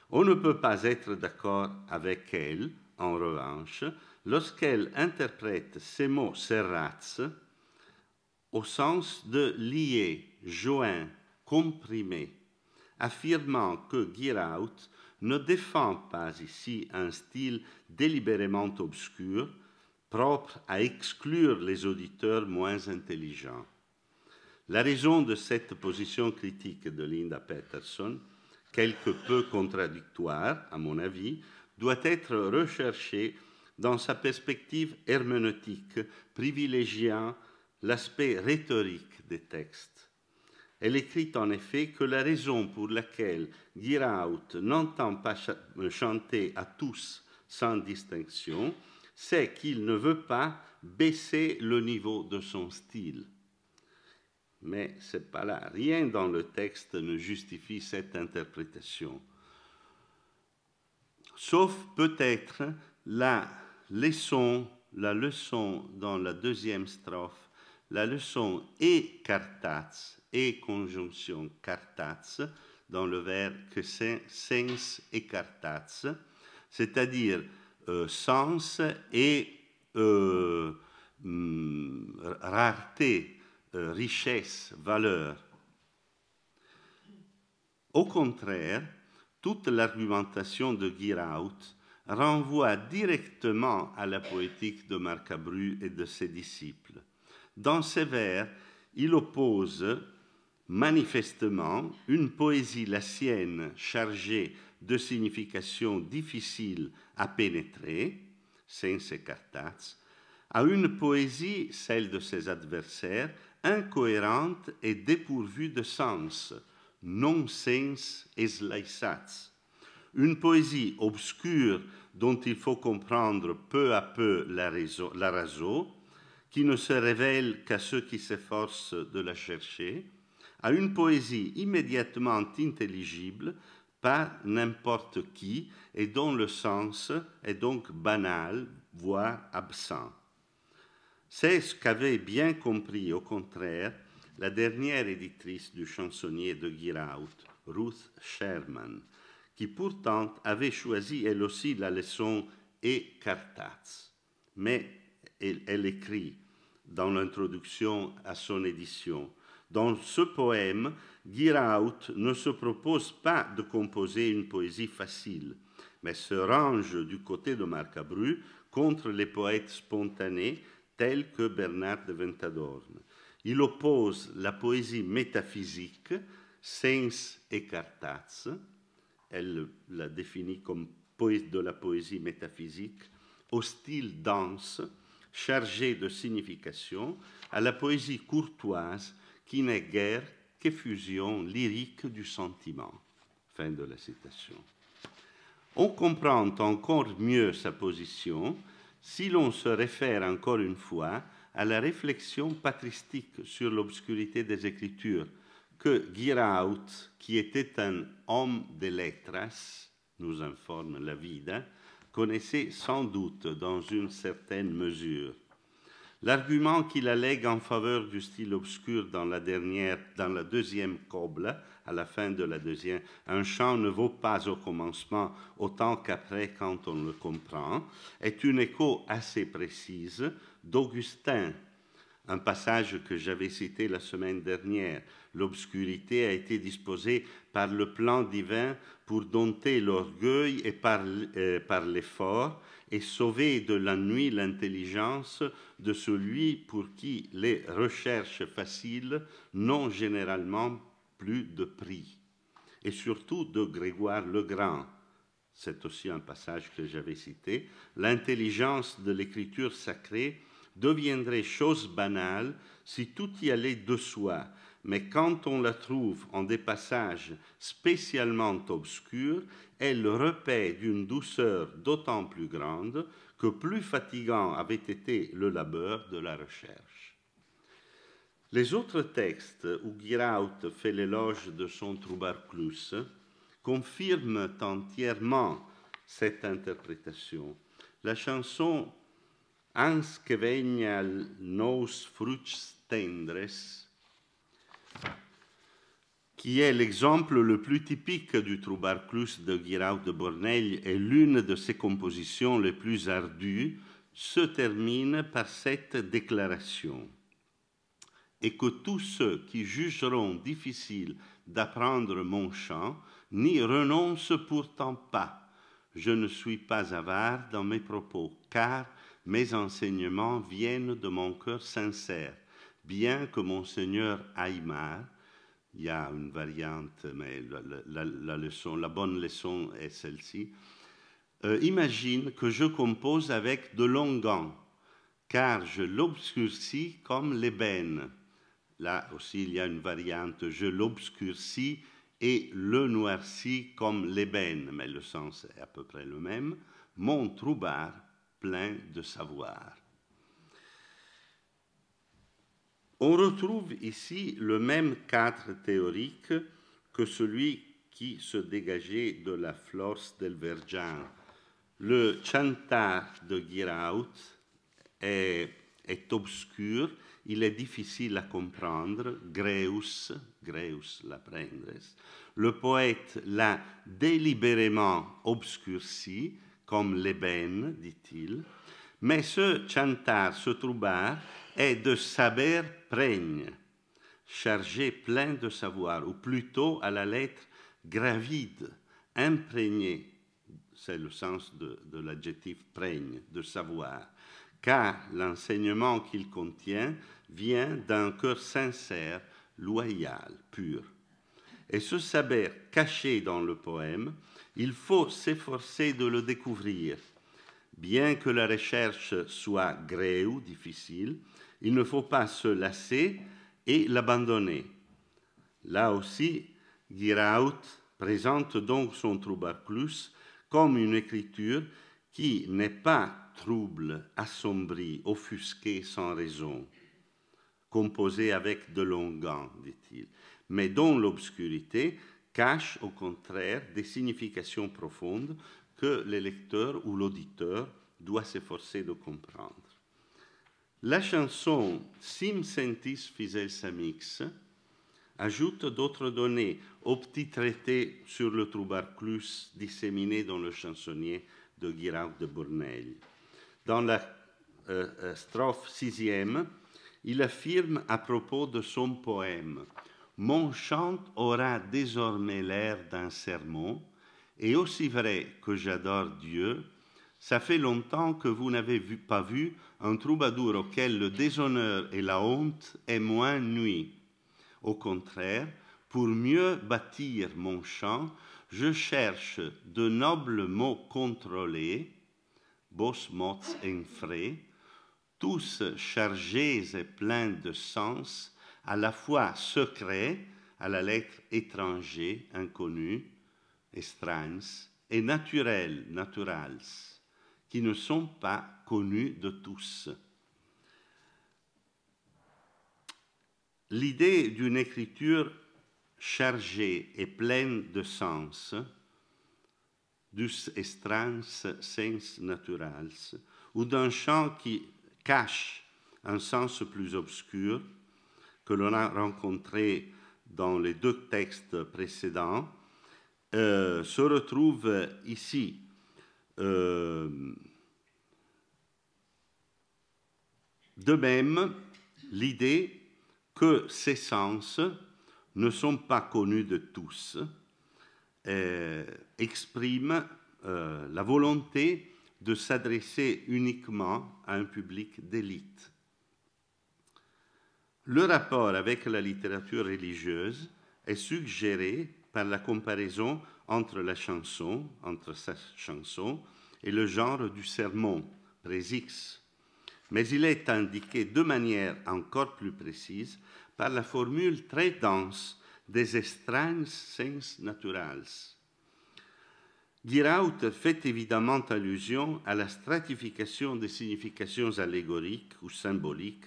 On ne peut pas être d'accord avec elle, en revanche, lorsqu'elle interprète ces mots serrats au sens de lier, joint, comprimé, affirmant que Giraud ne défend pas ici un style délibérément obscur, propre à exclure les auditeurs moins intelligents. La raison de cette position critique de Linda Peterson, quelque peu contradictoire à mon avis, doit être recherchée dans sa perspective herméneutique, privilégiant l'aspect rhétorique des textes. Elle écrit en effet que la raison pour laquelle Giraud n'entend pas euh, chanter à tous sans distinction, c'est qu'il ne veut pas baisser le niveau de son style. Mais c'est pas là. Rien dans le texte ne justifie cette interprétation. Sauf peut-être la Laissons la leçon dans la deuxième strophe, la leçon et cartats et conjonction cartats dans le verbe que euh, sens et cartats, c'est-à-dire sens et rareté, euh, richesse, valeur. Au contraire, toute l'argumentation de Giraud renvoie directement à la poétique de Marcabru et de ses disciples. Dans ses vers, il oppose manifestement une poésie, la sienne, chargée de significations difficiles à pénétrer, sense cartats, à une poésie, celle de ses adversaires, incohérente et dépourvue de sens, non sens et une poésie obscure dont il faut comprendre peu à peu la, raison, qui ne se révèle qu'à ceux qui s'efforcent de la chercher, à une poésie immédiatement intelligible par n'importe qui et dont le sens est donc banal, voire absent. C'est ce qu'avait bien compris, au contraire, la dernière éditrice du chansonnier de Giraud, Ruth Sherman, qui pourtant avait choisi elle aussi la leçon et Cartaz, Mais elle, écrit dans l'introduction à son édition Dans ce poème, Giraud ne se propose pas de composer une poésie facile, mais se range du côté de Marcabru contre les poètes spontanés tels que Bernard de Ventadorne. Il oppose la poésie métaphysique, sens et Cartaz elle la définit comme poète de la poésie métaphysique, au style dense, chargé de signification, à la poésie courtoise qui n'est guère qu'effusion lyrique du sentiment. Fin de la citation. On comprend encore mieux sa position si l'on se réfère encore une fois à la réflexion patristique sur l'obscurité des Écritures que Giraud, qui était un homme de lettres, nous informe la Vida, connaissait sans doute dans une certaine mesure. L'argument qu'il allègue en faveur du style obscur dans la, dernière, dans la deuxième coble, à la fin de la deuxième, un chant ne vaut pas au commencement autant qu'après quand on le comprend, est une écho assez précise d'Augustin, un passage que j'avais cité la semaine dernière, l'obscurité a été disposée par le plan divin pour dompter l'orgueil et euh, par, l'effort et sauver de la nuit l'intelligence de celui pour qui les recherches faciles n'ont généralement plus de prix. Et surtout de Grégoire le Grand. C'est aussi un passage que j'avais cité. L'intelligence de l'écriture sacrée deviendrait chose banale si tout y allait de soi, mais quand on la trouve en des passages spécialement obscurs, elle repaît d'une douceur d'autant plus grande que plus fatigant avait été le labeur de la recherche. Les autres textes où Giraud fait l'éloge de son plus confirment entièrement cette interprétation. La chanson Ans que nos fruits tendres qui est l'exemple le plus typique du Troubarclus de Guiraud de Bornel et l'une de ses compositions les plus ardues, se termine par cette déclaration. Et que tous ceux qui jugeront difficile d'apprendre mon chant n'y renoncent pourtant pas. Je ne suis pas avare dans mes propos, car mes enseignements viennent de mon cœur sincère, bien que mon Seigneur Aymar il y a une variante, mais la, bonne leçon est celle-ci. Euh, imagine que je compose avec de longan, car je l'obscurcis comme l'ébène. Là aussi, il y a une variante, je l'obscurcis et le noircis comme l'ébène, mais le sens est à peu près le même. Mon troubard plein de savoir. On retrouve ici le même cadre théorique que celui qui se dégageait de la Florce del Vergin. Le chantar de Giraud est, obscur, il est difficile à comprendre. Greus, Greus la Le poète l'a délibérément obscurci, comme l'ébène, dit-il. Mais ce chantar, ce troubard, est de saber prègne, chargé plein de savoir, ou plutôt à la lettre gravide, imprégné, c'est le sens de, l'adjectif prègne, de savoir, car l'enseignement qu'il contient vient d'un cœur sincère, loyal, pur. Et ce saber caché dans le poème, il faut s'efforcer de le découvrir. Bien que la recherche soit ou difficile, il ne faut pas se lasser et l'abandonner. Là aussi, Giraud présente donc son troubaclus comme une écriture qui n'est pas trouble, assombrie, offusquée sans raison, composée avec de longues dit-il, mais dont l'obscurité cache au contraire des significations profondes que le lecteur ou l'auditeur doit s'efforcer de comprendre. La chanson Sim sentis fisel samix ajoute d'autres données au petit traité sur le troubarclus disséminé dans le chansonnier de Guirard de Bournel. Dans la euh, euh, strophe sixième, il affirme à propos de son poème Mon chant aura désormais l'air d'un sermon, et aussi vrai que j'adore Dieu, ça fait longtemps que vous n'avez vu, pas vu un troubadour auquel le déshonneur et la honte aient moins nuit. Au contraire, pour mieux bâtir mon chant, je cherche de nobles mots contrôlés, bos mots frais, tous chargés et pleins de sens, à la fois secrets, à la lettre étranger, inconnu, estrans, et naturel, naturals qui ne sont pas connus de tous. L'idée d'une écriture chargée et pleine de sens, dus estrans sens naturals, ou d'un chant qui cache un sens plus obscur que l'on a rencontré dans les deux textes précédents, euh, se retrouve ici euh, de même, l'idée que ces sens ne sont pas connus de tous euh, exprime euh, la volonté de s'adresser uniquement à un public d'élite. Le rapport avec la littérature religieuse est suggéré par la comparaison entre la chanson, entre sa chanson, et le genre du sermon, présix. Mais il est indiqué de manière encore plus précise par la formule très dense des sens naturales. Giraud fait évidemment allusion à la stratification des significations allégoriques ou symboliques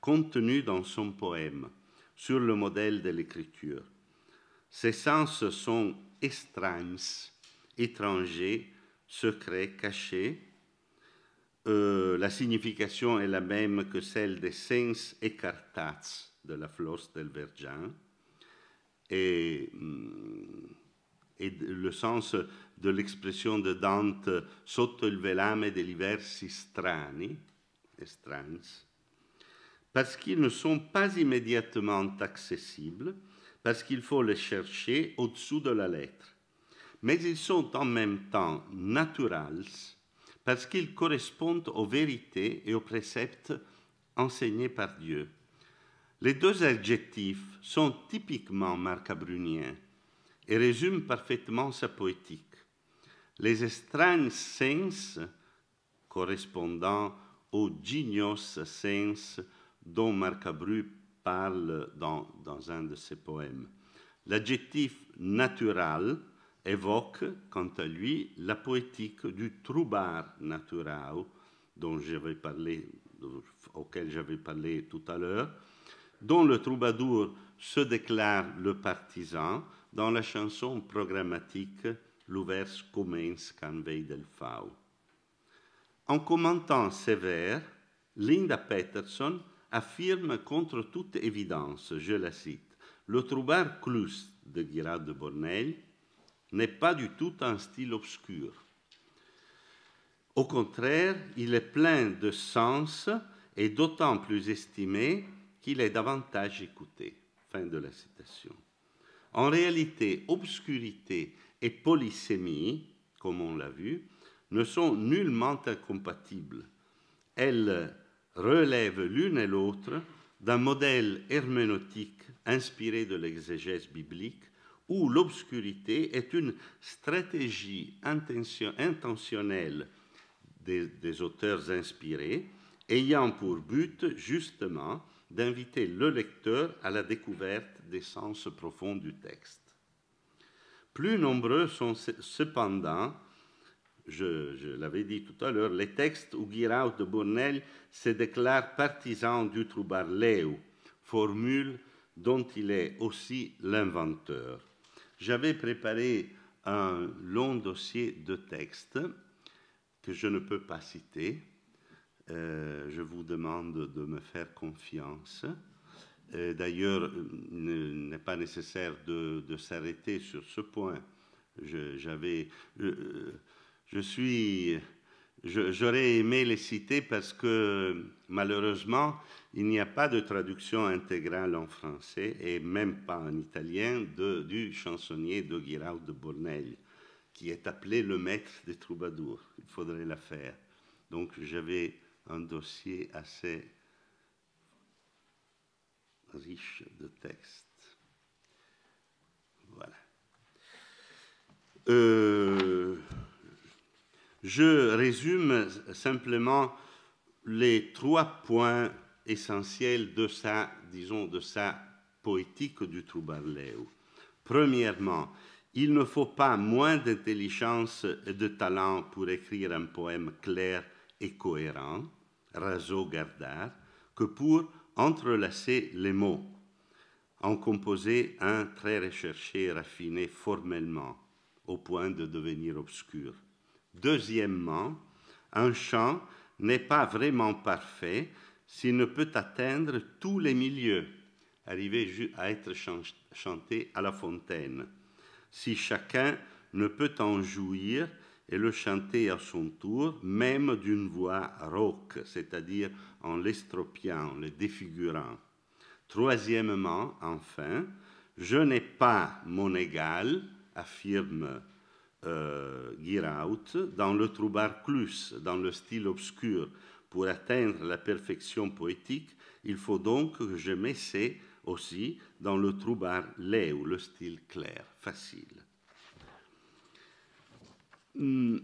contenues dans son poème, sur le modèle de l'écriture. Ces sens sont estranges, étrangers, secrets, cachés. Euh, la signification est la même que celle des sens écartats de la flosse del Vergin. Et, mm, le sens de l'expression de Dante sotto il velame dei versi strani, estranges, parce qu'ils ne sont pas immédiatement accessibles parce qu'il faut les chercher au-dessous de la lettre. Mais ils sont en même temps naturals parce qu'ils correspondent aux vérités et aux préceptes enseignés par Dieu. Les deux adjectifs sont typiquement marcabruniens et résument parfaitement sa poétique. Les estranges sens, correspondant au genius sens dont Marcabru parle dans, un de ses poèmes. L'adjectif natural évoque, quant à lui, la poétique du troubar natural, dont j'avais parlé, auquel j'avais parlé tout à l'heure, dont le troubadour se déclare le partisan dans la chanson programmatique L'ouvert commence quand veille del fau. En commentant ces vers, Linda Peterson affirme contre toute évidence, je la cite, Le troubard Clus de Girard de Bornel n'est pas du tout un style obscur. Au contraire, il est plein de sens et d'autant plus estimé qu'il est davantage écouté. Fin de la citation. En réalité, obscurité et polysémie, comme on l'a vu, ne sont nullement incompatibles. Elles relèvent l'une et l'autre d'un modèle herméneutique inspiré de l'exégèse biblique où l'obscurité est une stratégie intentionnelle des auteurs inspirés ayant pour but justement d'inviter le lecteur à la découverte des sens profonds du texte. Plus nombreux sont cependant je, l'avais dit tout à l'heure, les textes où Guiraud de Bournel se déclare partisan du Léo, formule dont il est aussi l'inventeur. J'avais préparé un long dossier de textes que je ne peux pas citer. Euh, je vous demande de me faire confiance. Euh, d'ailleurs, il n'est pas nécessaire de, de s'arrêter sur ce point. J'avais euh, je suis, j'aurais aimé les citer parce que malheureusement, il n'y a pas de traduction intégrale en français et même pas en italien de, du chansonnier de Guiraud de Bornelle, qui est appelé le maître des troubadours. Il faudrait la faire. Donc j'avais un dossier assez riche de textes. Voilà. Euh je résume simplement les trois points essentiels de sa, disons, de sa poétique du troubadour. Premièrement, il ne faut pas moins d'intelligence et de talent pour écrire un poème clair et cohérent, raso gardard que pour entrelacer les mots, en composer un très recherché, raffiné formellement, au point de devenir obscur. Deuxièmement, un chant n'est pas vraiment parfait s'il ne peut atteindre tous les milieux, arriver à être chanté à la fontaine, si chacun ne peut en jouir et le chanter à son tour, même d'une voix rauque, c'est-à-dire en l'estropiant, le défigurant. Troisièmement, enfin, je n'ai pas mon égal, affirme euh, Giraut, dans le troubar plus, dans le style obscur. Pour atteindre la perfection poétique, il faut donc que je m'essaie aussi dans le troubar laid ou le style clair, facile. Hmm.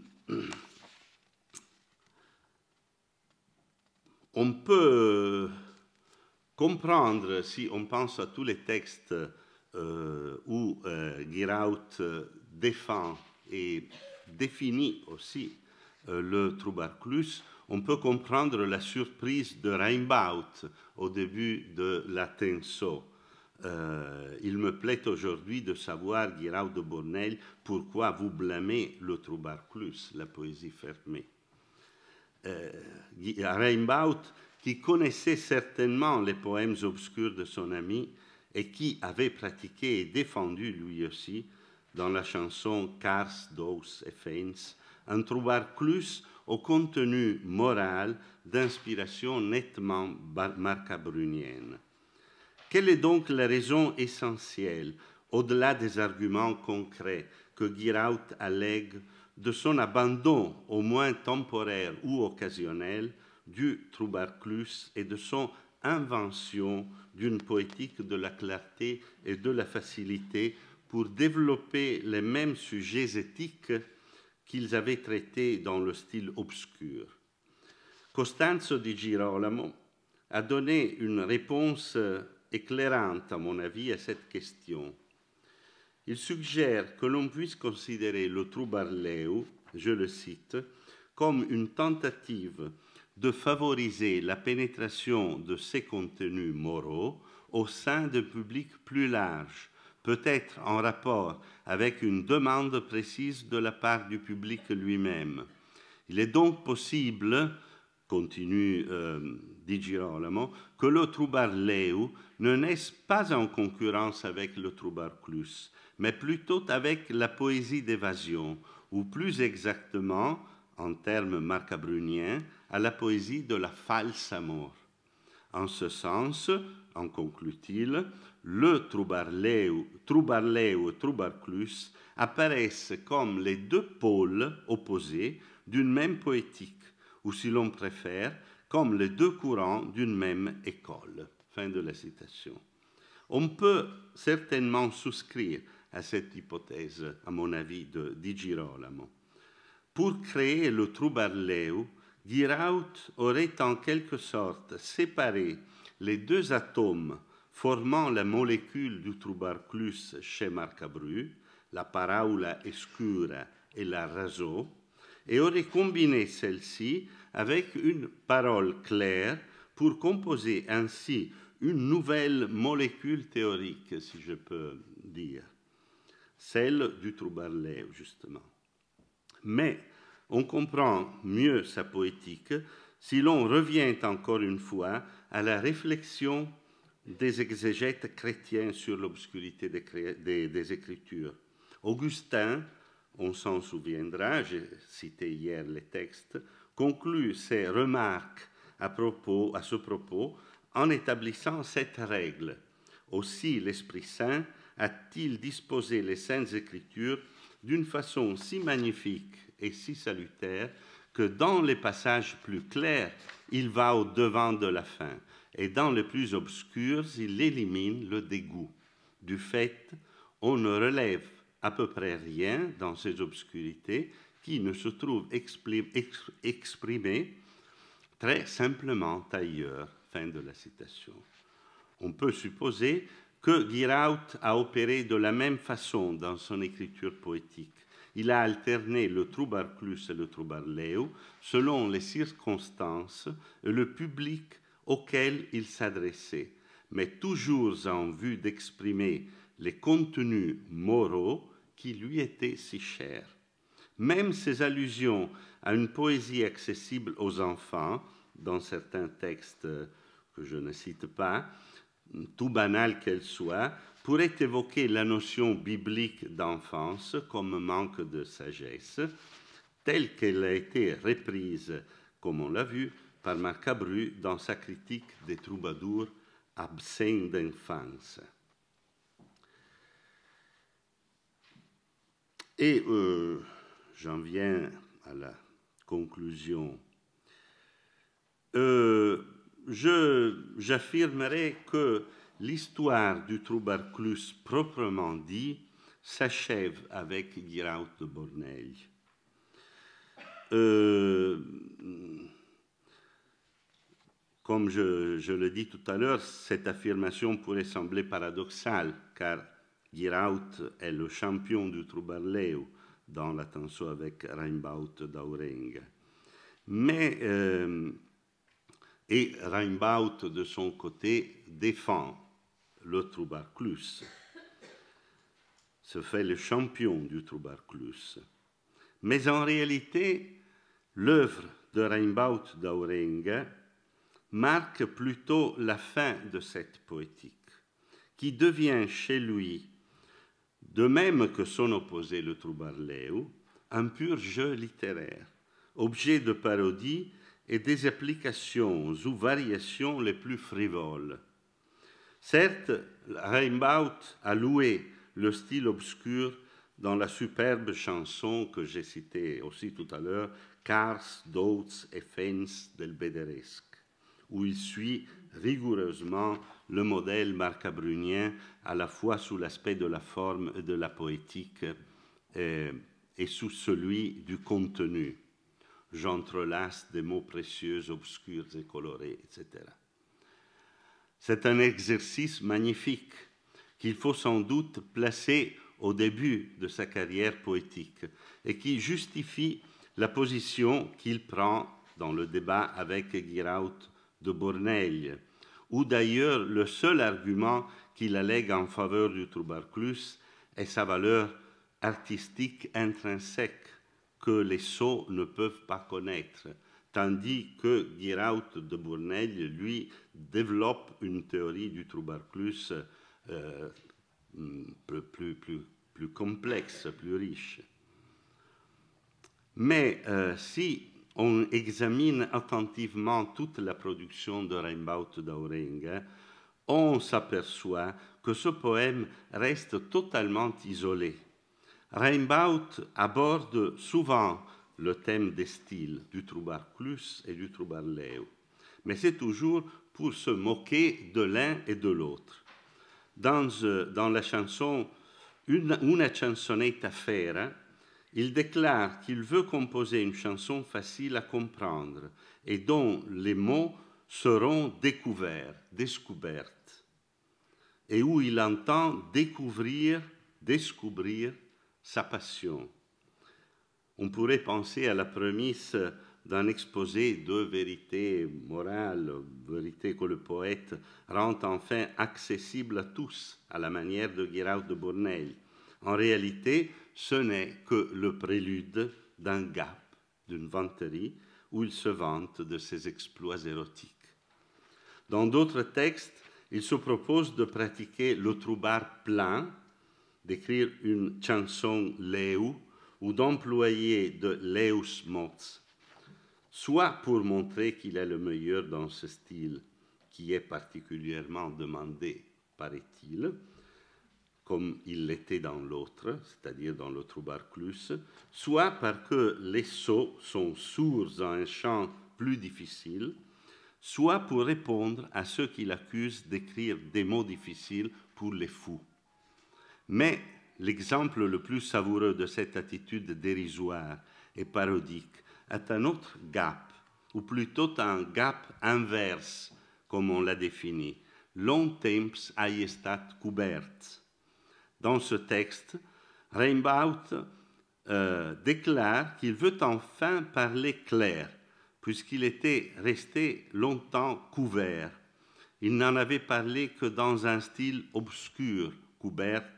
On peut comprendre, si on pense à tous les textes euh, où euh, Giraut défend et définit aussi euh, le troubarclus, on peut comprendre la surprise de Reinbaut au début de la euh, il me plaît aujourd'hui de savoir, Guiraud de Bornel, pourquoi vous blâmez le troubarclus, la poésie fermée. Euh, qui connaissait certainement les poèmes obscurs de son ami et qui avait pratiqué et défendu lui aussi dans la chanson Cars, Dos et Feins, un troubarclus au contenu moral d'inspiration nettement marcabrunienne. Quelle est donc la raison essentielle, au-delà des arguments concrets que Giraud allègue, de son abandon, au moins temporaire ou occasionnel, du troubarclus et de son invention d'une poétique de la clarté et de la facilité pour développer les mêmes sujets éthiques qu'ils avaient traités dans le style obscur. Costanzo di Girolamo a donné une réponse éclairante, à mon avis, à cette question. Il suggère que l'on puisse considérer le Trubarleu, je le cite, comme une tentative de favoriser la pénétration de ces contenus moraux au sein d'un public plus large, peut être en rapport avec une demande précise de la part du public lui-même. Il est donc possible, continue euh, Di que le troubar Léo ne naisse pas en concurrence avec le troubar Clus, mais plutôt avec la poésie d'évasion, ou plus exactement, en termes marcabruniens, à la poésie de la false amour. En ce sens, en conclut-il, le troubarlé troubarlet et Troubarclus apparaissent comme les deux pôles opposés d'une même poétique, ou si l'on préfère, comme les deux courants d'une même école. Fin de la citation. On peut certainement souscrire à cette hypothèse, à mon avis, de Di Girolamo. Pour créer le ou, Giraut aurait en quelque sorte séparé les deux atomes formant la molécule du tuberculus chez Marcabru, la paraula escura et la raso, et aurait combiné celle-ci avec une parole claire pour composer ainsi une nouvelle molécule théorique, si je peux dire, celle du troubarlet, justement. Mais on comprend mieux sa poétique si l'on revient encore une fois à la réflexion des exégètes chrétiens sur l'obscurité des, Écritures. Augustin, on s'en souviendra, j'ai cité hier les textes, conclut ses remarques à, propos, à ce propos en établissant cette règle. Aussi l'Esprit Saint a-t-il disposé les saintes Écritures d'une façon si magnifique et si salutaire que dans les passages plus clairs, il va au devant de la fin et dans les plus obscurs, il élimine le dégoût. Du fait, on ne relève à peu près rien dans ces obscurités qui ne se trouvent exprimées très simplement ailleurs. Fin de la citation. On peut supposer que Giraud a opéré de la même façon dans son écriture poétique. Il a alterné le troubarclus et le troubarléo selon les circonstances et le public auxquels il s'adressait, mais toujours en vue d'exprimer les contenus moraux qui lui étaient si chers. Même ses allusions à une poésie accessible aux enfants, dans certains textes que je ne cite pas, tout banal qu'elle soit, pourraient évoquer la notion biblique d'enfance comme manque de sagesse, telle qu'elle a été reprise, comme on l'a vu, par Marcabru dans sa critique des troubadours absents d'enfance. Et euh, j'en viens à la conclusion. Euh, j'affirmerai que l'histoire du troubarclus proprement dit s'achève avec Giraud de Borneille. Euh, comme je, le dis tout à l'heure, cette affirmation pourrait sembler paradoxale, car Giraud est le champion du troubarléo dans la tension avec Reinbaut d'Auring. Mais, euh, et Rimbaud, de son côté, défend le clus. se fait le champion du clus. Mais en réalité, l'œuvre de Reinbaut d'Auring marque plutôt la fin de cette poétique, qui devient chez lui, de même que son opposé le troubarléo, un pur jeu littéraire, objet de parodie et des applications ou variations les plus frivoles. Certes, Rimbaud a loué le style obscur dans la superbe chanson que j'ai citée aussi tout à l'heure, Cars, Dots et Fens del Bederesque où il suit rigoureusement le modèle marcabrunien à la fois sous l'aspect de la forme et de la poétique euh, et, sous celui du contenu. J'entrelace des mots précieux, obscurs et colorés, etc. C'est un exercice magnifique qu'il faut sans doute placer au début de sa carrière poétique et qui justifie la position qu'il prend dans le débat avec Giraud de Borneille, où d'ailleurs le seul argument qu'il allègue en faveur du troubarclus est sa valeur artistique intrinsèque que les sots ne peuvent pas connaître, tandis que Giraud de bournel lui, développe une théorie du troubarclus euh, plus, plus, complexe, plus riche. Mais euh, si on examine attentivement toute la production de Rimbaud d'Aurengue, on s'aperçoit que ce poème reste totalement isolé. Rimbaud aborde souvent le thème des styles, du troubarclus et du troubarléo, mais c'est toujours pour se moquer de l'un et de l'autre. Dans, euh, la chanson Une chansonnette à fera, il déclare qu'il veut composer une chanson facile à comprendre et dont les mots seront découverts, découvertes, et où il entend découvrir, découvrir sa passion. On pourrait penser à la prémisse d'un exposé de vérité morale, vérité que le poète rend enfin accessible à tous, à la manière de Giraud de Bornel. En réalité, ce n'est que le prélude d'un gap, d'une vanterie, où il se vante de ses exploits érotiques. Dans d'autres textes, il se propose de pratiquer le troubar plein, d'écrire une chanson léou ou d'employer de léus mots, soit pour montrer qu'il est le meilleur dans ce style qui est particulièrement demandé, paraît-il, comme il l'était dans l'autre, c'est-à-dire dans l'autre troubarclus, soit parce que les sauts sont sourds à un champ plus difficile, soit pour répondre à ceux qui l'accusent d'écrire des mots difficiles pour les fous. Mais l'exemple le plus savoureux de cette attitude dérisoire et parodique est un autre gap, ou plutôt un gap inverse, comme on l'a défini, long temps estat cubert dans ce texte, Reinbaut euh, déclare qu'il veut enfin parler clair, puisqu'il était resté longtemps couvert. Il n'en avait parlé que dans un style obscur, couverte,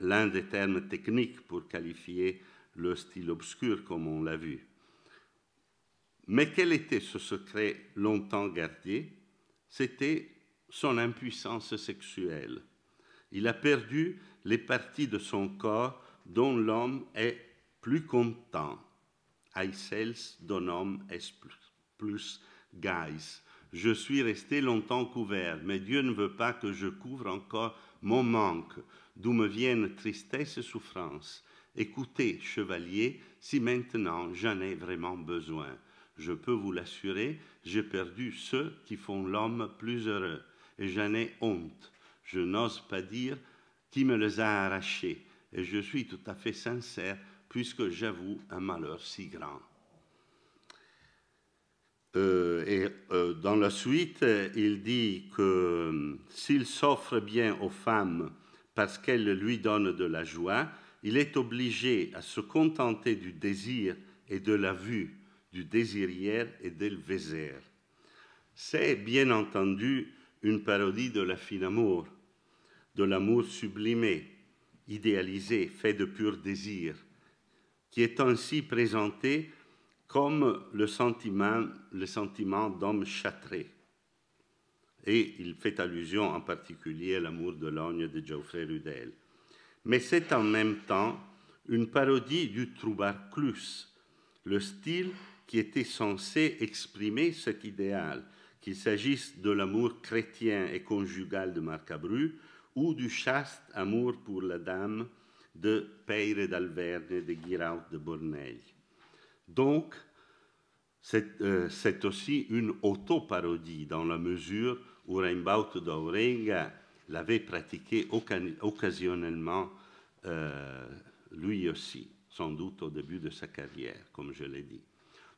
l'un des termes techniques pour qualifier le style obscur, comme on l'a vu. Mais quel était ce secret longtemps gardé C'était son impuissance sexuelle. Il a perdu les parties de son corps dont l'homme est plus content. Aïsels donum est plus gais. Je suis resté longtemps couvert, mais Dieu ne veut pas que je couvre encore mon manque, d'où me viennent tristesse et souffrance. Écoutez, chevalier, si maintenant j'en ai vraiment besoin. Je peux vous l'assurer, j'ai perdu ceux qui font l'homme plus heureux, et j'en ai honte je n'ose pas dire qui me les a arrachés, et je suis tout à fait sincère puisque j'avoue un malheur si grand. Euh, et euh, dans la suite, il dit que euh, s'il s'offre bien aux femmes parce qu'elles lui donnent de la joie, il est obligé à se contenter du désir et de la vue, du désirière et del C'est bien entendu une parodie de la fine amour, de l'amour sublimé, idéalisé, fait de pur désir, qui est ainsi présenté comme le sentiment, d'homme châtré. Et il fait allusion en particulier à l'amour de l'ogne de Geoffrey Rudel. Mais c'est en même temps une parodie du troubarclus, le style qui était censé exprimer cet idéal, qu'il s'agisse de l'amour chrétien et conjugal de Marcabru ou du chaste amour pour la dame de Peyre d'Alverne de Giraud de Borneille. Donc, euh, c'est aussi une auto-parodie, dans la mesure où Rimbaud d'Aurenga l'avait pratiqué occasionnellement euh, lui aussi, sans doute au début de sa carrière, comme je l'ai dit.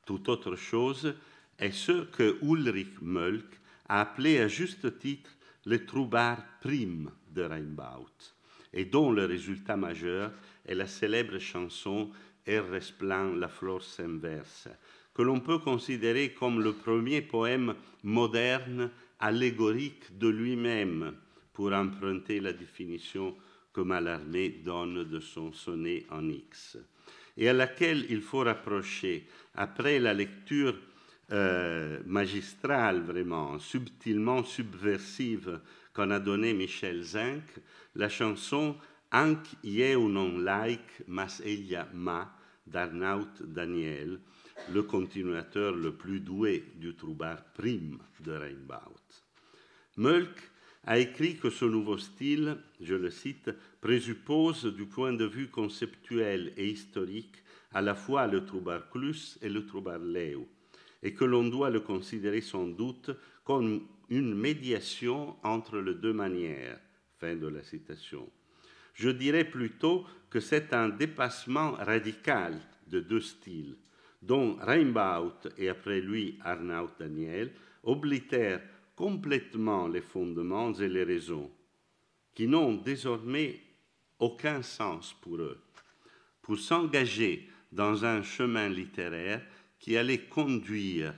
Tout autre chose est ce que Ulrich Mölk a appelé à juste titre le troubard prime de Rimbaud, et dont le résultat majeur est la célèbre chanson Er resplend la flor s'inverse, que l'on peut considérer comme le premier poème moderne allégorique de lui-même, pour emprunter la définition que Mallarmé donne de son sonnet en X, et à laquelle il faut rapprocher, après la lecture euh, magistrale vraiment, subtilement subversive qu'en a donné Michel Zinc, la chanson Anche ou non like, mas elia ma d'Arnaut Daniel, le continuateur le plus doué du troubar prime de Reimbaut. Mölk a écrit que ce nouveau style, je le cite, présuppose du point de vue conceptuel et historique à la fois le troubard clus et le troubar leu, et que l'on doit le considérer sans doute comme une médiation entre les deux manières. Fin de la citation. Je dirais plutôt que c'est un dépassement radical de deux styles, dont Reinbaut et après lui Arnaud Daniel oblitèrent complètement les fondements et les raisons, qui n'ont désormais aucun sens pour eux, pour s'engager dans un chemin littéraire qui allait conduire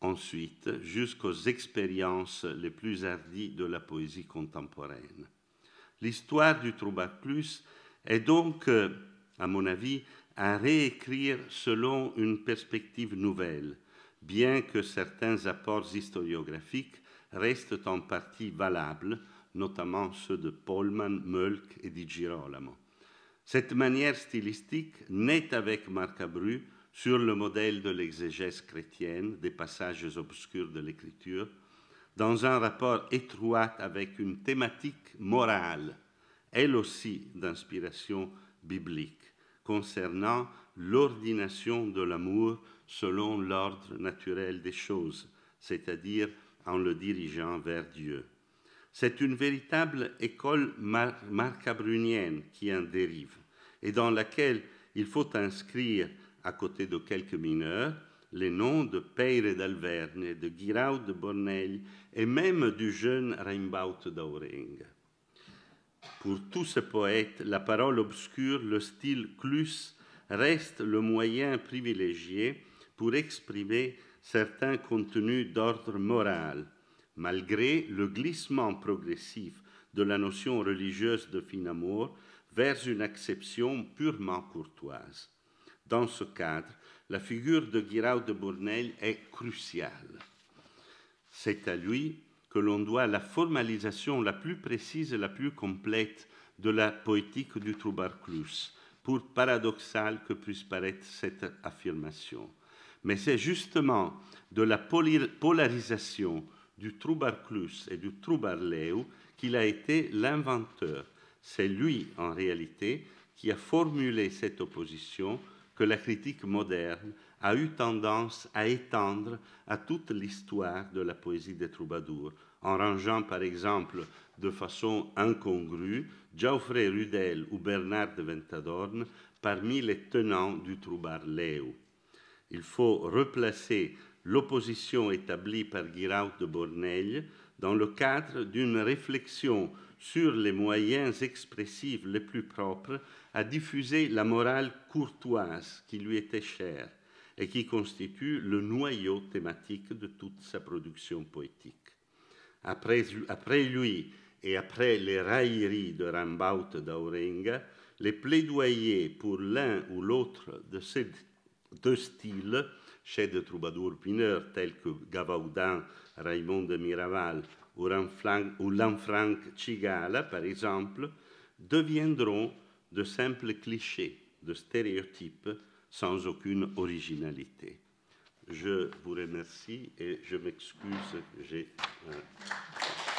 ensuite jusqu'aux expériences les plus hardies de la poésie contemporaine. L'histoire du Troubadour est donc, à mon avis, à réécrire selon une perspective nouvelle, bien que certains apports historiographiques restent en partie valables, notamment ceux de Polman, Mölk et di Girolamo. Cette manière stylistique naît avec Marcabru sur le modèle de l'exégèse chrétienne des passages obscurs de l'Écriture, dans un rapport étroit avec une thématique morale, elle aussi d'inspiration biblique, concernant l'ordination de l'amour selon l'ordre naturel des choses, c'est-à-dire en le dirigeant vers Dieu. C'est une véritable école marcabrunienne qui en dérive et dans laquelle il faut inscrire à côté de quelques mineurs, les noms de Peyre d'Alverne, de Giraud de Bornel, et même du jeune Rimbaud d'Auring. Pour tous ces poètes, la parole obscure, le style clus, reste le moyen privilégié pour exprimer certains contenus d'ordre moral, malgré le glissement progressif de la notion religieuse de fin amour vers une acception purement courtoise. Dans ce cadre, la figure de Guiraud de Bournel est cruciale. C'est à lui que l'on doit la formalisation la plus précise et la plus complète de la poétique du Troubarclus, pour paradoxal que puisse paraître cette affirmation. Mais c'est justement de la polarisation du Troubarclus et du troubarléu qu'il a été l'inventeur. C'est lui, en réalité, qui a formulé cette opposition que la critique moderne a eu tendance à étendre à toute l'histoire de la poésie des troubadours, en rangeant par exemple de façon incongrue Geoffrey Rudel ou Bernard de Ventadorne parmi les tenants du troubard Léo. Il faut replacer l'opposition établie par Giraud de Borneille dans le cadre d'une réflexion sur les moyens expressifs les plus propres à diffuser la morale courtoise qui lui était chère et qui constitue le noyau thématique de toute sa production poétique. Après, lui et après les railleries de Rambaut d'Aurenga, les plaidoyers pour l'un ou l'autre de ces deux styles, chez de troubadours mineurs tels que Gavaudan, Raymond de Miraval ou l'enfranc cigala, par exemple, deviendront de simples clichés, de stéréotypes sans aucune originalité. Je vous remercie et je m'excuse. J'ai. Euh,